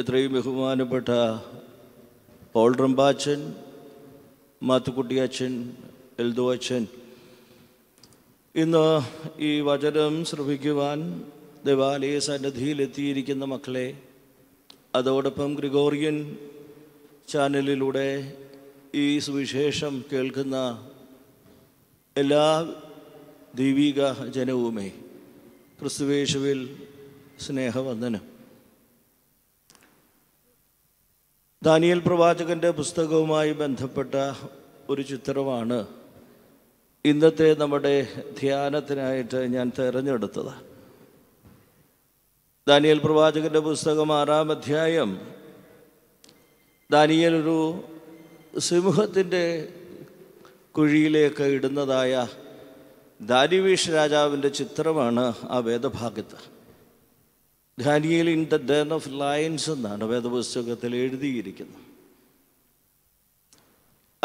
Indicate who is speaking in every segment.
Speaker 1: ഇത്രയും ബഹുമാനപ്പെട്ട പോൾ റമ്പാച്ചൻ മാത്തുക്കുട്ടിയച്ഛൻ എൽദു അച്ഛൻ ഇന്ന് ഈ വചനം ശ്രവിക്കുവാൻ ദേവാലയ സന്നദ്ധിയിലെത്തിയിരിക്കുന്ന മക്കളെ അതോടൊപ്പം ഗ്രിഗോറിയൻ ചാനലിലൂടെ ഈ സുവിശേഷം കേൾക്കുന്ന എല്ലാ ദൈവിക ജനവുമേ ക്രിസ്തുവേശുവിൽ സ്നേഹവന്ദനം ദാനിയൽ പ്രവാചകൻ്റെ പുസ്തകവുമായി ബന്ധപ്പെട്ട ഒരു ചിത്രമാണ് ഇന്നത്തെ നമ്മുടെ ധ്യാനത്തിനായിട്ട് ഞാൻ തിരഞ്ഞെടുത്തത് ദാനിയൽ പ്രവാചകൻ്റെ പുസ്തകം ആറാം അധ്യായം ദാനിയൽ ഒരു സിംഹത്തിൻ്റെ കുഴിയിലേക്ക് ഇടുന്നതായ ദാനിവീഷ് രാജാവിൻ്റെ ചിത്രമാണ് ആ വേദഭാഗത്ത് Daniel in the den of lions എന്നാണ് വേദപുസ്തകത്തിൽ എഴുതിയിരിക്കുന്നത്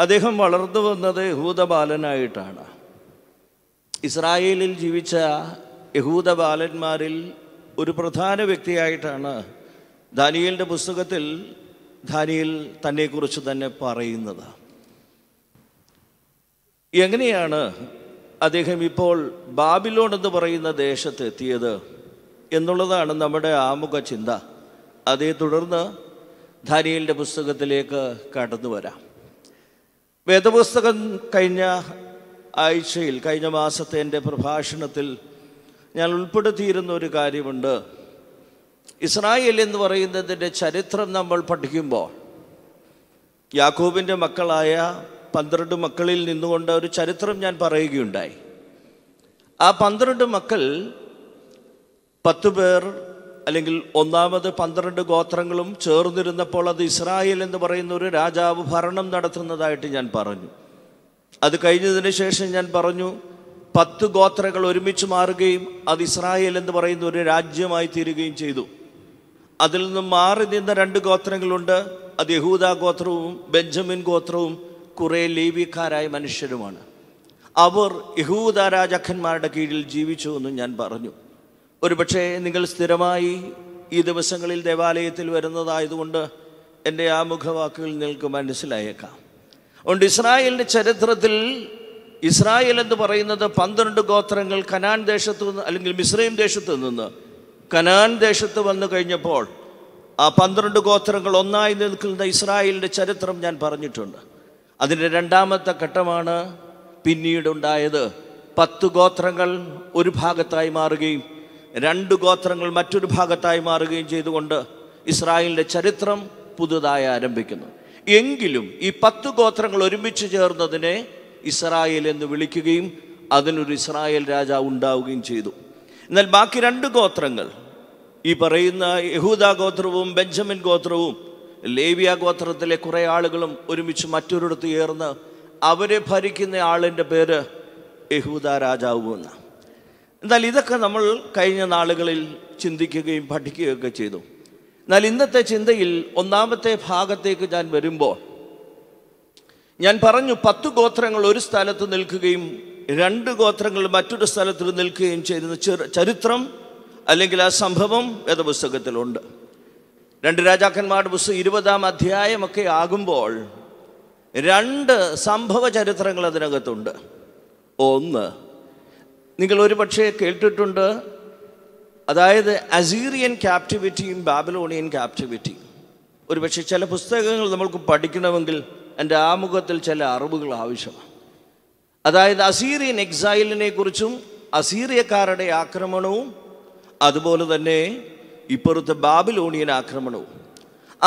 Speaker 1: അദ്ദേഹം വളർന്നു വന്നത് യഹൂദബാലനായിട്ടാണ് ഇസ്രായേലിൽ ജീവിച്ച യഹൂദ ബാലന്മാരിൽ ഒരു പ്രധാന വ്യക്തിയായിട്ടാണ് ദാനിയലിൻ്റെ പുസ്തകത്തിൽ ദാനിയൽ തന്നെക്കുറിച്ച് തന്നെ പറയുന്നത് എങ്ങനെയാണ് അദ്ദേഹം ഇപ്പോൾ ബാബിലോൺ എന്ന് പറയുന്ന ദേശത്തെത്തിയത് എത്തിയത് എന്നുള്ളതാണ് നമ്മുടെ ആമുഖ ചിന്ത അതേ തുടർന്ന് ധാനിയലിൻ്റെ പുസ്തകത്തിലേക്ക് കടന്നു വരാം വേദപുസ്തകം കഴിഞ്ഞ ആഴ്ചയിൽ കഴിഞ്ഞ മാസത്തെ എൻ്റെ പ്രഭാഷണത്തിൽ ഞാൻ ഉൾപ്പെടുത്തിയിരുന്ന ഒരു കാര്യമുണ്ട് ഇസ്രായേൽ എന്ന് പറയുന്നതിൻ്റെ ചരിത്രം നമ്മൾ പഠിക്കുമ്പോൾ യാക്കൂബിൻ്റെ മക്കളായ പന്ത്രണ്ട് മക്കളിൽ നിന്നുകൊണ്ട് ഒരു ചരിത്രം ഞാൻ പറയുകയുണ്ടായി ആ പന്ത്രണ്ട് മക്കൾ പത്ത് പേർ അല്ലെങ്കിൽ ഒന്നാമത് പന്ത്രണ്ട് ഗോത്രങ്ങളും ചേർന്നിരുന്നപ്പോൾ അത് ഇസ്രായേൽ എന്ന് പറയുന്ന ഒരു രാജാവ് ഭരണം നടത്തുന്നതായിട്ട് ഞാൻ പറഞ്ഞു അത് കഴിഞ്ഞതിന് ശേഷം ഞാൻ പറഞ്ഞു പത്ത് ഗോത്രകൾ ഒരുമിച്ച് മാറുകയും അത് ഇസ്രായേൽ എന്ന് പറയുന്ന ഒരു രാജ്യമായി തീരുകയും ചെയ്തു അതിൽ നിന്നും മാറി നിന്ന രണ്ട് ഗോത്രങ്ങളുണ്ട് അത് യഹൂദ ഗോത്രവും ബെഞ്ചമിൻ ഗോത്രവും കുറേ ലീവിക്കാരായ മനുഷ്യരുമാണ് അവർ യഹൂദ രാജാക്കന്മാരുടെ കീഴിൽ ജീവിച്ചു എന്നും ഞാൻ പറഞ്ഞു ഒരുപക്ഷെ നിങ്ങൾ സ്ഥിരമായി ഈ ദിവസങ്ങളിൽ ദേവാലയത്തിൽ വരുന്നതായതുകൊണ്ട് എൻ്റെ ആ മുഖവാക്കുകൾ നിങ്ങൾക്ക് മനസ്സിലായേക്കാം അതുകൊണ്ട് ഇസ്രായേലിൻ്റെ ചരിത്രത്തിൽ ഇസ്രായേൽ എന്ന് പറയുന്നത് പന്ത്രണ്ട് ഗോത്രങ്ങൾ കനാൻ ദേശത്ത് നിന്ന് അല്ലെങ്കിൽ മിസ്രൈം ദേശത്ത് നിന്ന് കനാൻ ദേശത്ത് വന്നു കഴിഞ്ഞപ്പോൾ ആ പന്ത്രണ്ട് ഗോത്രങ്ങൾ ഒന്നായി നിൽക്കുന്ന ഇസ്രായേലിൻ്റെ ചരിത്രം ഞാൻ പറഞ്ഞിട്ടുണ്ട് അതിൻ്റെ രണ്ടാമത്തെ ഘട്ടമാണ് പിന്നീടുണ്ടായത് പത്ത് ഗോത്രങ്ങൾ ഒരു ഭാഗത്തായി മാറുകയും രണ്ട് ഗോത്രങ്ങൾ മറ്റൊരു ഭാഗത്തായി മാറുകയും ചെയ്തുകൊണ്ട് ഇസ്രായേലിൻ്റെ ചരിത്രം പുതുതായി ആരംഭിക്കുന്നു എങ്കിലും ഈ പത്ത് ഗോത്രങ്ങൾ ഒരുമിച്ച് ചേർന്നതിനെ ഇസ്രായേൽ എന്ന് വിളിക്കുകയും അതിനൊരു ഇസ്രായേൽ രാജാവ് ഉണ്ടാവുകയും ചെയ്തു എന്നാൽ ബാക്കി രണ്ട് ഗോത്രങ്ങൾ ഈ പറയുന്ന യഹൂദ ഗോത്രവും ബെഞ്ചമിൻ ഗോത്രവും ലേവിയ ഗോത്രത്തിലെ കുറേ ആളുകളും ഒരുമിച്ച് മറ്റൊരിടത്ത് ചേർന്ന് അവരെ ഭരിക്കുന്ന ആളിൻ്റെ പേര് യഹൂദ രാജാവ് എന്നാണ് എന്നാൽ ഇതൊക്കെ നമ്മൾ കഴിഞ്ഞ നാളുകളിൽ ചിന്തിക്കുകയും പഠിക്കുകയൊക്കെ ചെയ്തു എന്നാൽ ഇന്നത്തെ ചിന്തയിൽ ഒന്നാമത്തെ ഭാഗത്തേക്ക് ഞാൻ വരുമ്പോൾ ഞാൻ പറഞ്ഞു പത്ത് ഗോത്രങ്ങൾ ഒരു സ്ഥലത്ത് നിൽക്കുകയും രണ്ട് ഗോത്രങ്ങൾ മറ്റൊരു സ്ഥലത്ത് നിൽക്കുകയും ചെയ്യുന്ന ചരിത്രം അല്ലെങ്കിൽ ആ സംഭവം വേദപുസ്തകത്തിലുണ്ട് രണ്ട് രാജാക്കന്മാരുടെ പുസ്തകം ഇരുപതാം അധ്യായമൊക്കെ ആകുമ്പോൾ രണ്ട് സംഭവ ചരിത്രങ്ങൾ അതിനകത്തുണ്ട് ഒന്ന് നിങ്ങൾ ഒരു പക്ഷേ കേട്ടിട്ടുണ്ട് അതായത് അസീറിയൻ ക്യാപ്റ്റിവിറ്റിയും ബാബലോണിയൻ ക്യാപ്റ്റിവിറ്റിയും ഒരു പക്ഷേ ചില പുസ്തകങ്ങൾ നമ്മൾക്ക് പഠിക്കണമെങ്കിൽ എൻ്റെ ആമുഖത്തിൽ ചില അറിവുകൾ ആവശ്യമാണ് അതായത് അസീറിയൻ എക്സൈലിനെ കുറിച്ചും അസീറിയക്കാരുടെ ആക്രമണവും അതുപോലെ തന്നെ ഇപ്പുറത്തെ ബാബിലോണിയൻ ആക്രമണവും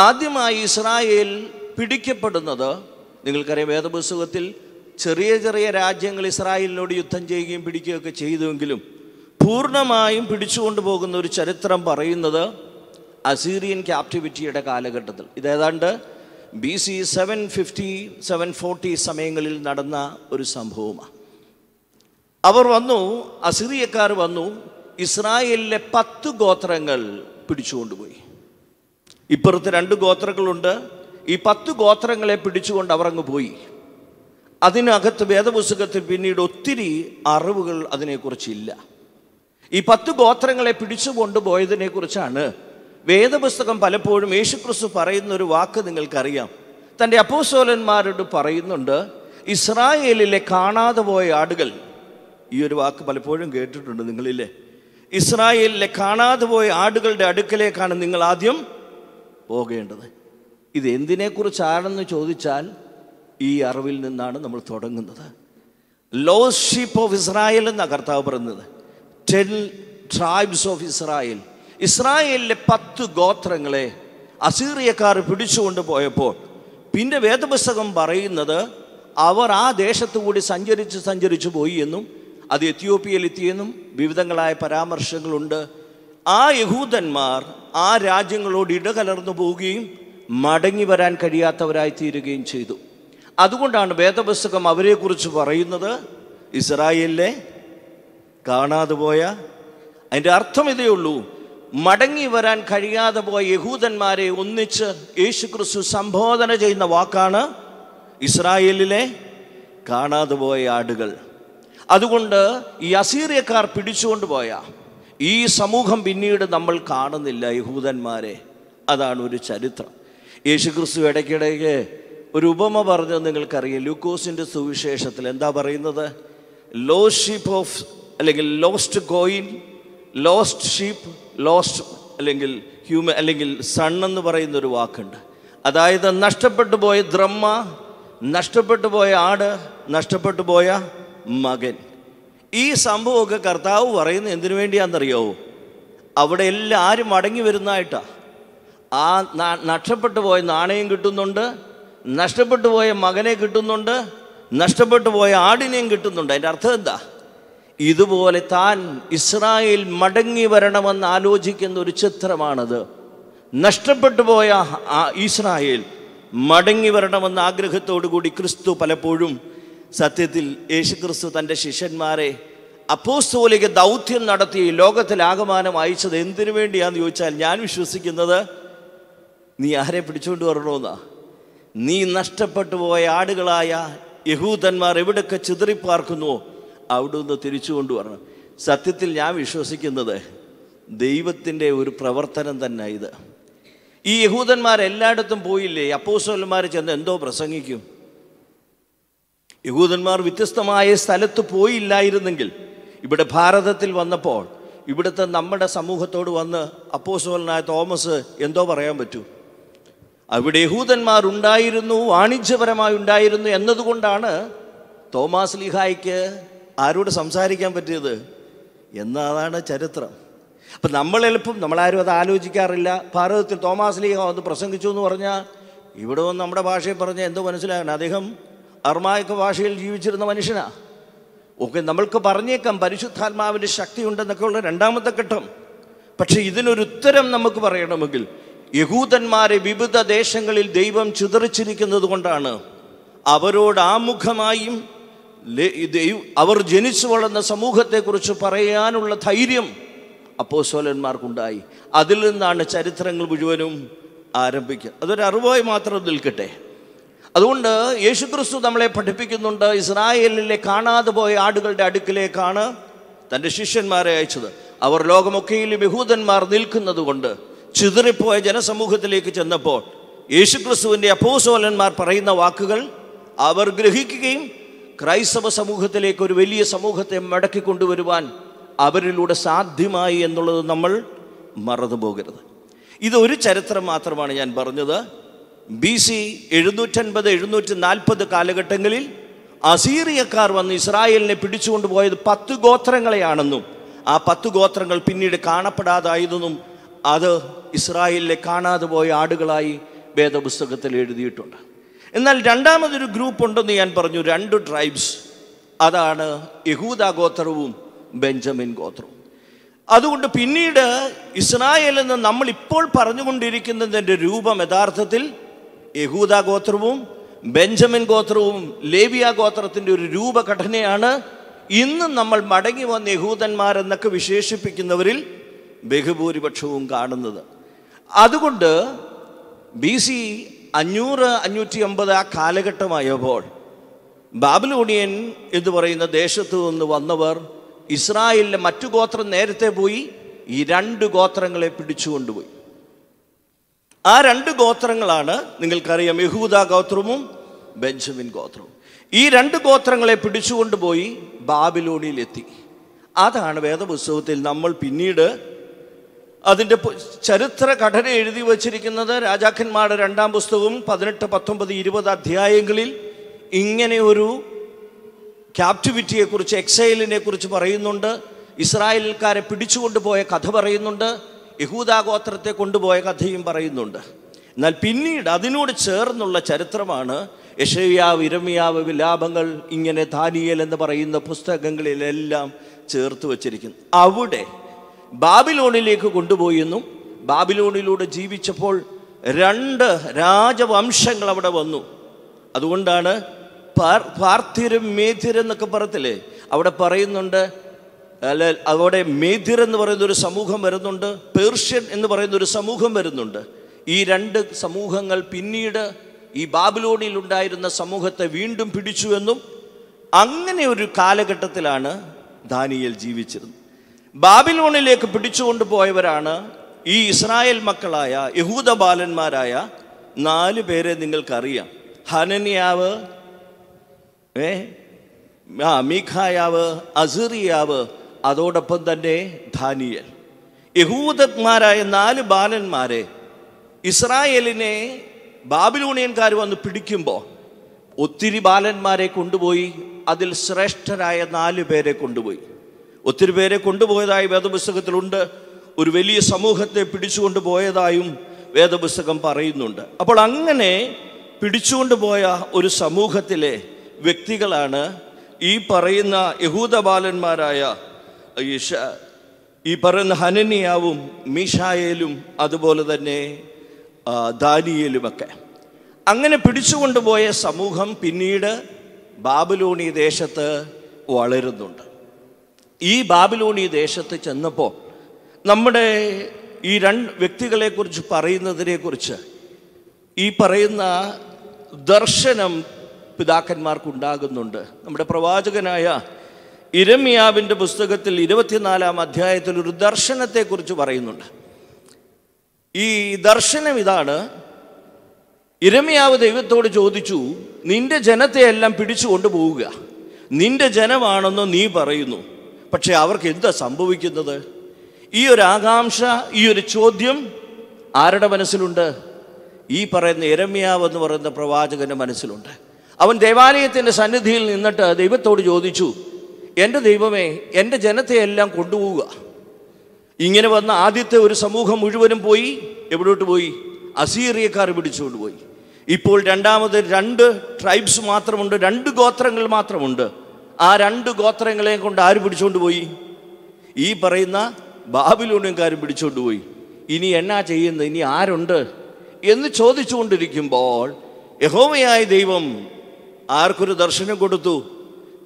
Speaker 1: ആദ്യമായി ഇസ്രായേൽ പിടിക്കപ്പെടുന്നത് നിങ്ങൾക്കറിയാം വേദപുസ്തകത്തിൽ ചെറിയ ചെറിയ രാജ്യങ്ങൾ ഇസ്രായേലിനോട് യുദ്ധം ചെയ്യുകയും പിടിക്കുകയൊക്കെ ചെയ്തുവെങ്കിലും പൂർണ്ണമായും പിടിച്ചുകൊണ്ടു പോകുന്ന ഒരു ചരിത്രം പറയുന്നത് അസീറിയൻ ക്യാപ്റ്റിവിറ്റിയുടെ കാലഘട്ടത്തിൽ ഇതേതാണ്ട് B C seven fifty seven forty സമയങ്ങളിൽ നടന്ന ഒരു സംഭവമാണ് അവർ വന്നു അസീറിയക്കാർ വന്നു ഇസ്രായേലിലെ പത്ത് ഗോത്രങ്ങൾ പിടിച്ചുകൊണ്ടുപോയി ഇപ്പുറത്ത് രണ്ട് ഗോത്രങ്ങളുണ്ട് ഈ പത്ത് ഗോത്രങ്ങളെ പിടിച്ചുകൊണ്ട് അവർ അങ്ങ് പോയി അതിനകത്ത് വേദപുസ്തകത്തിൽ പിന്നീട് ഒത്തിരി അറിവുകൾ അതിനെക്കുറിച്ചില്ല ഈ പത്ത് ഗോത്രങ്ങളെ പിടിച്ചു കൊണ്ടുപോയതിനെക്കുറിച്ചാണ് വേദപുസ്തകം പലപ്പോഴും യേശുക്രിസ്തു പറയുന്ന ഒരു വാക്ക് നിങ്ങൾക്കറിയാം തൻ്റെ അപ്പോസോലന്മാരോട് പറയുന്നുണ്ട് ഇസ്രായേലിലെ കാണാതെ പോയ ആടുകൾ ഈ ഒരു വാക്ക് പലപ്പോഴും കേട്ടിട്ടുണ്ട് നിങ്ങളില്ലേ ഇസ്രായേലിലെ കാണാതെ പോയ ആടുകളുടെ അടുക്കലേക്കാണ് നിങ്ങൾ ആദ്യം പോകേണ്ടത് ഇത് എന്തിനെക്കുറിച്ചാണെന്ന് ചോദിച്ചാൽ ഈ അറിവിൽ നിന്നാണ് നമ്മൾ തുടങ്ങുന്നത് ലോസ്ഷിപ്പ് ഓഫ് ഇസ്രായേൽ എന്നാണ് കർത്താവ് പറയുന്നത് ടെൻ ട്രൈബ്സ് ഓഫ് ഇസ്രായേൽ ഇസ്രായേലിലെ പത്ത് ഗോത്രങ്ങളെ അസീറിയക്കാർ പിടിച്ചുകൊണ്ട് പോയപ്പോൾ പിന്നെ വേദപുസ്തകം പറയുന്നത് അവർ ആ ദേശത്തു കൂടി സഞ്ചരിച്ച് സഞ്ചരിച്ചു പോയി എന്നും അത് എത്തിയോപ്യയിലെത്തിയെന്നും വിവിധങ്ങളായ പരാമർശങ്ങളുണ്ട് ആ യഹൂദന്മാർ ആ രാജ്യങ്ങളോട് ഇടകലർന്നു പോവുകയും മടങ്ങി വരാൻ കഴിയാത്തവരായി തീരുകയും ചെയ്തു അതുകൊണ്ടാണ് വേദപുസ്തകം അവരെക്കുറിച്ച് പറയുന്നത് ഇസ്രായേലിലെ കാണാതെ പോയ അതിൻ്റെ അർത്ഥം ഇതേ ഉള്ളൂ മടങ്ങി വരാൻ കഴിയാതെ പോയ യഹൂദന്മാരെ ഒന്നിച്ച് യേശുക്രിസ്തു സംബോധന ചെയ്യുന്ന വാക്കാണ് ഇസ്രായേലിലെ കാണാതെ പോയ ആടുകൾ അതുകൊണ്ട് ഈ അസീറിയക്കാർ പിടിച്ചുകൊണ്ട് പോയ ഈ സമൂഹം പിന്നീട് നമ്മൾ കാണുന്നില്ല യഹൂദന്മാരെ അതാണ് ഒരു ചരിത്രം യേശുക്രിസ്തു ഇടയ്ക്കിടയ്ക്ക് ഒരു ഉപമ പറഞ്ഞത് നിങ്ങൾക്കറിയാം ലൂക്കോസിൻ്റെ സുവിശേഷത്തിൽ എന്താ പറയുന്നത് ലോ ഷീപ്പ് ഓഫ് അല്ലെങ്കിൽ lost coin lost sheep lost അല്ലെങ്കിൽ ഹ്യൂമൻ അല്ലെങ്കിൽ സൺ എന്ന് പറയുന്ന ഒരു വാക്കുണ്ട് അതായത് നഷ്ടപ്പെട്ടു പോയ ദ്രഹ്മ നഷ്ടപ്പെട്ടു പോയ ആട് നഷ്ടപ്പെട്ടു പോയ മകൻ ഈ സംഭവമൊക്കെ കർത്താവ് പറയുന്നത് എന്തിനു വേണ്ടിയാണെന്നറിയോ അവിടെ എല്ലാവരും മടങ്ങി വരുന്നതായിട്ടാണ് ആ നഷ്ടപ്പെട്ടു പോയ നാണയം കിട്ടുന്നുണ്ട് നഷ്ടപ്പെട്ടു പോയ മകനെ കിട്ടുന്നുണ്ട് നഷ്ടപ്പെട്ടു പോയ ആടിനെയും കിട്ടുന്നുണ്ട് അതിൻ്റെ അർത്ഥം എന്താ ഇതുപോലെ താൻ ഇസ്രായേൽ മടങ്ങി വരണമെന്ന് ആലോചിക്കുന്ന ഒരു ചിത്രമാണത് നഷ്ടപ്പെട്ടു പോയ ഇസ്രായേൽ മടങ്ങി വരണമെന്ന ആഗ്രഹത്തോടു കൂടി ക്രിസ്തു പലപ്പോഴും സത്യത്തിൽ യേശുക്രിസ്തു തൻ്റെ ശിഷ്യന്മാരെ അപ്പോസ്തോലിക ദൗത്യം നടത്തി ലോകത്തിലാകമാനം അയച്ചത് എന്തിനു വേണ്ടിയാന്ന് ചോദിച്ചാൽ ഞാൻ വിശ്വസിക്കുന്നത് നീ ആരെ പിടിച്ചുകൊണ്ട് വരണമെന്നാണ് നീ നഷ്ടപ്പെട്ടു പോയ ആടുകളായ യഹൂദന്മാർ എവിടെയൊക്കെ ചിതറിപ്പാർക്കുന്നുവോ അവിടെ ഒന്ന് തിരിച്ചു കൊണ്ടുവരണം സത്യത്തിൽ ഞാൻ വിശ്വസിക്കുന്നത് ദൈവത്തിൻ്റെ ഒരു പ്രവർത്തനം തന്നെ ഇത് ഈ യഹൂദന്മാർ എല്ലായിടത്തും പോയില്ലേ അപ്പോസോലന്മാർ ചെന്ന് എന്തോ പ്രസംഗിക്കും യഹൂദന്മാർ വ്യത്യസ്തമായ സ്ഥലത്ത് പോയില്ലായിരുന്നെങ്കിൽ ഇവിടെ ഭാരതത്തിൽ വന്നപ്പോൾ ഇവിടുത്തെ നമ്മുടെ സമൂഹത്തോട് വന്ന് അപ്പോസോലനായ തോമസ് എന്തോ പറയാൻ പറ്റൂ അവിടെ യഹൂദന്മാർ ഉണ്ടായിരുന്നു വാണിജ്യപരമായി ഉണ്ടായിരുന്നു എന്നതുകൊണ്ടാണ് തോമാസ് ലിഹായ്ക്ക് ആരോട് സംസാരിക്കാൻ പറ്റിയത് എന്നതാണ് ചരിത്രം അപ്പം നമ്മൾ എളുപ്പം നമ്മളാരും അത് ആലോചിക്കാറില്ല ഭാരതത്തിൽ തോമാസ് ലീഹ വന്ന് പ്രസംഗിച്ചു എന്ന് പറഞ്ഞാൽ ഇവിടെ വന്ന് നമ്മുടെ ഭാഷയിൽ പറഞ്ഞ എന്തോ മനസ്സിലാകണം അദ്ദേഹം അർമായക ഭാഷയിൽ ജീവിച്ചിരുന്ന മനുഷ്യനാ ഓക്കെ നമ്മൾക്ക് പറഞ്ഞേക്കാം പരിശുദ്ധാത്മാവിൻ്റെ ശക്തി ഉണ്ടെന്നൊക്കെയുള്ള രണ്ടാമത്തെ ഘട്ടം പക്ഷേ ഇതിനൊരു ഉത്തരം നമുക്ക് പറയണമെങ്കിൽ യഹൂദന്മാരെ വിവിധ ദേശങ്ങളിൽ ദൈവം ചിതറിച്ചിരിക്കുന്നത് കൊണ്ടാണ് അവരോട് ആമുഖമായും അവർ ജനിച്ചു വളർന്ന സമൂഹത്തെക്കുറിച്ച് പറയാനുള്ള ധൈര്യം അപ്പോസോലന്മാർക്കുണ്ടായി അതിൽ നിന്നാണ് ചരിത്രങ്ങൾ മുഴുവനും ആരംഭിക്കുക അതൊരു അറിവായി മാത്രം നിൽക്കട്ടെ അതുകൊണ്ട് യേശുക്രിസ്തു നമ്മളെ പഠിപ്പിക്കുന്നുണ്ട് ഇസ്രായേലിലെ കാണാതെ പോയ ആടുകളുടെ അടുക്കിലേക്കാണ് തൻ്റെ ശിഷ്യന്മാരെ അയച്ചത് അവർ ലോകമൊക്കെയിലും യഹൂദന്മാർ നിൽക്കുന്നത് കൊണ്ട് ചിതറിപ്പോയ ജനസമൂഹത്തിലേക്ക് ചെന്നപ്പോൾ യേശുക്രിസ്തുവിൻ്റെ അപ്പോസോലന്മാർ പറയുന്ന വാക്കുകൾ അവർ ഗ്രഹിക്കുകയും ക്രൈസ്തവ സമൂഹത്തിലേക്ക് ഒരു വലിയ സമൂഹത്തെ മടക്കി കൊണ്ടുവരുവാൻ അവരിലൂടെ സാധ്യമായി എന്നുള്ളത് നമ്മൾ മറന്നു പോകരുത് ഇതൊരു ചരിത്രം മാത്രമാണ് ഞാൻ പറഞ്ഞത് ബി സി എഴുന്നൂറ്റൻപത് എഴുന്നൂറ്റി നാൽപ്പത് കാലഘട്ടങ്ങളിൽ അസീറിയക്കാർ വന്ന് ഇസ്രായേലിനെ പിടിച്ചുകൊണ്ടുപോയത് പത്ത് ഗോത്രങ്ങളെയാണെന്നും ആ പത്ത് ഗോത്രങ്ങൾ പിന്നീട് കാണപ്പെടാതായതെന്നും അത് ഇസ്രായേലിലെ കാണാതെ പോയ ആടുകളായി വേദപുസ്തകത്തിൽ എഴുതിയിട്ടുണ്ട് എന്നാൽ രണ്ടാമതൊരു ഗ്രൂപ്പ് ഉണ്ടെന്ന് ഞാൻ പറഞ്ഞു രണ്ട് ട്രൈബ്സ് അതാണ് യഹൂദ ഗോത്രവും ബെഞ്ചമിൻ ഗോത്രവും അതുകൊണ്ട് പിന്നീട് ഇസ്രായേൽ എന്ന് നമ്മൾ ഇപ്പോൾ പറഞ്ഞുകൊണ്ടിരിക്കുന്നതിൻ്റെ രൂപം യഥാർത്ഥത്തിൽ യഹൂദ ഗോത്രവും ബെഞ്ചമിൻ ഗോത്രവും ലേവിയ ഗോത്രത്തിൻ്റെ ഒരു രൂപഘടനയാണ് ഇന്ന് നമ്മൾ മടങ്ങി വന്ന യഹൂദന്മാരെന്നൊക്കെ വിശേഷിപ്പിക്കുന്നവരിൽ ബഹുഭൂരിപക്ഷവും കാണുന്നത് അതുകൊണ്ട് ബി സി അഞ്ഞൂറ് അഞ്ഞൂറ്റി അമ്പത് ആ കാലഘട്ടമായപ്പോൾ ബാബിലോണിയൻ എന്ന് പറയുന്ന ദേശത്തു നിന്ന് വന്നവർ ഇസ്രായേലിലെ മറ്റു ഗോത്രം നേരത്തെ പോയി ഈ രണ്ട് ഗോത്രങ്ങളെ പിടിച്ചുകൊണ്ടുപോയി ആ രണ്ട് ഗോത്രങ്ങളാണ് നിങ്ങൾക്കറിയാം യഹൂദ ഗോത്രവും ബെഞ്ചമിൻ ഗോത്രവും ഈ രണ്ട് ഗോത്രങ്ങളെ പിടിച്ചുകൊണ്ടുപോയി ബാബിലോണിയിലെത്തി അതാണ് വേദപുസ്തകത്തിൽ നമ്മൾ പിന്നീട് അതിൻ്റെ ചരിത്ര ഘടന എഴുതി വച്ചിരിക്കുന്നത് രാജാക്കന്മാരുടെ രണ്ടാം പുസ്തകവും പതിനെട്ട് പത്തൊമ്പത് ഇരുപത് അധ്യായങ്ങളിൽ ഇങ്ങനെ ഒരു ക്യാപ്റ്റിവിറ്റിയെക്കുറിച്ച് എക്സൈലിനെ കുറിച്ച് പറയുന്നുണ്ട് ഇസ്രായേൽക്കാരെ പിടിച്ചുകൊണ്ടുപോയ കഥ പറയുന്നുണ്ട് യഹൂദാഗോത്രത്തെ കൊണ്ടുപോയ കഥയും പറയുന്നുണ്ട് എന്നാൽ പിന്നീട് അതിനോട് ചേർന്നുള്ള ചരിത്രമാണ് യഷയാവ് ഇരമിയാവ് വിലാപങ്ങൾ ഇങ്ങനെ താനിയൽ എന്ന് പറയുന്ന പുസ്തകങ്ങളിലെല്ലാം ചേർത്ത് വച്ചിരിക്കുന്നു അവിടെ ബാബിലോണിലേക്ക് കൊണ്ടുപോയെന്നും ബാബിലോണിലൂടെ ജീവിച്ചപ്പോൾ രണ്ട് രാജവംശങ്ങൾ അവിടെ വന്നു അതുകൊണ്ടാണ് പാർത്ഥിരും മേധിരം എന്നൊക്കെ പറയത്തില്ലേ അവിടെ പറയുന്നുണ്ട് അല്ല അവിടെ മേധിർ എന്ന് പറയുന്ന ഒരു സമൂഹം വരുന്നുണ്ട് പേർഷ്യൻ എന്ന് പറയുന്ന ഒരു സമൂഹം വരുന്നുണ്ട് ഈ രണ്ട് സമൂഹങ്ങൾ പിന്നീട് ഈ ബാബിലോണിൽ ഉണ്ടായിരുന്ന സമൂഹത്തെ വീണ്ടും പിടിച്ചു എന്നും അങ്ങനെ ഒരു കാലഘട്ടത്തിലാണ് ദാനിയൽ ജീവിച്ചിരുന്നത് ബാബിലോണിലേക്ക് പിടിച്ചുകൊണ്ടുപോയവരാണ് ഈ ഇസ്രായേൽ മക്കളായ യഹൂദ ബാലന്മാരായ നാല് പേരെ നിങ്ങൾക്കറിയാം ഹനനിയാവ് ഏ ആ മീഖായാവ് അസിറിയാവ് അതോടൊപ്പം തന്നെ ധാനിയൽ യഹൂദന്മാരായ നാല് ബാലന്മാരെ ഇസ്രായേലിനെ ബാബിലോണിയൻകാർ വന്ന് പിടിക്കുമ്പോൾ ഒത്തിരി ബാലന്മാരെ കൊണ്ടുപോയി അതിൽ ശ്രേഷ്ഠരായ നാല് പേരെ കൊണ്ടുപോയി ഒത്തിരി പേരെ കൊണ്ടുപോയതായി വേദപുസ്തകത്തിലുണ്ട് ഒരു വലിയ സമൂഹത്തെ പിടിച്ചുകൊണ്ട് പോയതായും വേദപുസ്തകം പറയുന്നുണ്ട് അപ്പോൾ അങ്ങനെ പിടിച്ചുകൊണ്ട് പോയ ഒരു സമൂഹത്തിലെ വ്യക്തികളാണ് ഈ പറയുന്ന യഹൂദ ബാലന്മാരായ ഈ പറയുന്ന ഹനനിയാവും മീഷായേലും അതുപോലെ തന്നെ ദാനിയലുമൊക്കെ അങ്ങനെ പിടിച്ചുകൊണ്ടുപോയ സമൂഹം പിന്നീട് ബാബുലോണി ദേശത്ത് വളരുന്നുണ്ട് ഈ ബാബിലോണി ദേശത്ത് ചെന്നപ്പോൾ നമ്മുടെ ഈ രണ്ട് വ്യക്തികളെക്കുറിച്ച് പറയുന്നതിനെക്കുറിച്ച് ഈ പറയുന്ന ദർശനം പിതാക്കന്മാർക്കുണ്ടാകുന്നുണ്ട് നമ്മുടെ പ്രവാചകനായ ഇരമിയാവിൻ്റെ പുസ്തകത്തിൽ ഇരുപത്തിനാലാം അധ്യായത്തിൽ ഒരു ദർശനത്തെക്കുറിച്ച് പറയുന്നുണ്ട് ഈ ദർശനം ഇതാണ് ഇരമിയാവ് ദൈവത്തോട് ചോദിച്ചു നിന്റെ ജനത്തെയെല്ലാം പിടിച്ചു കൊണ്ടുപോവുക നിന്റെ ജനമാണെന്ന് നീ പറയുന്നു പക്ഷെ അവർക്ക് എന്താ സംഭവിക്കുന്നത് ഈ ഒരു ആകാംക്ഷ ഈ ഒരു ചോദ്യം ആരുടെ മനസ്സിലുണ്ട് ഈ പറയുന്ന എരമ്യാവ് എന്ന് പറയുന്ന പ്രവാചകൻ്റെ മനസ്സിലുണ്ട് അവൻ ദേവാലയത്തിൻ്റെ സന്നിധിയിൽ നിന്നിട്ട് ദൈവത്തോട് ചോദിച്ചു എൻ്റെ ദൈവമേ എൻ്റെ ജനത്തെയെല്ലാം കൊണ്ടുപോവുക ഇങ്ങനെ വന്ന ആദ്യത്തെ ഒരു സമൂഹം മുഴുവനും പോയി എവിടോട്ട് പോയി അസീറിയക്കാർ പിടിച്ചുകൊണ്ട് പോയി ഇപ്പോൾ രണ്ടാമത് രണ്ട് ട്രൈബ്സ് മാത്രമുണ്ട് രണ്ട് ഗോത്രങ്ങൾ മാത്രമുണ്ട് ആ രണ്ട് ഗോത്രങ്ങളെയും കൊണ്ട് ആര് പിടിച്ചുകൊണ്ട് പോയി ഈ പറയുന്ന ബാബിലൂണിയൻകാർ പിടിച്ചുകൊണ്ട് പോയി ഇനി എന്നാ ചെയ്യുന്നത് ഇനി ആരുണ്ട് എന്ന് ചോദിച്ചുകൊണ്ടിരിക്കുമ്പോൾ യഹോമയായ ദൈവം ആർക്കൊരു ദർശനം കൊടുത്തു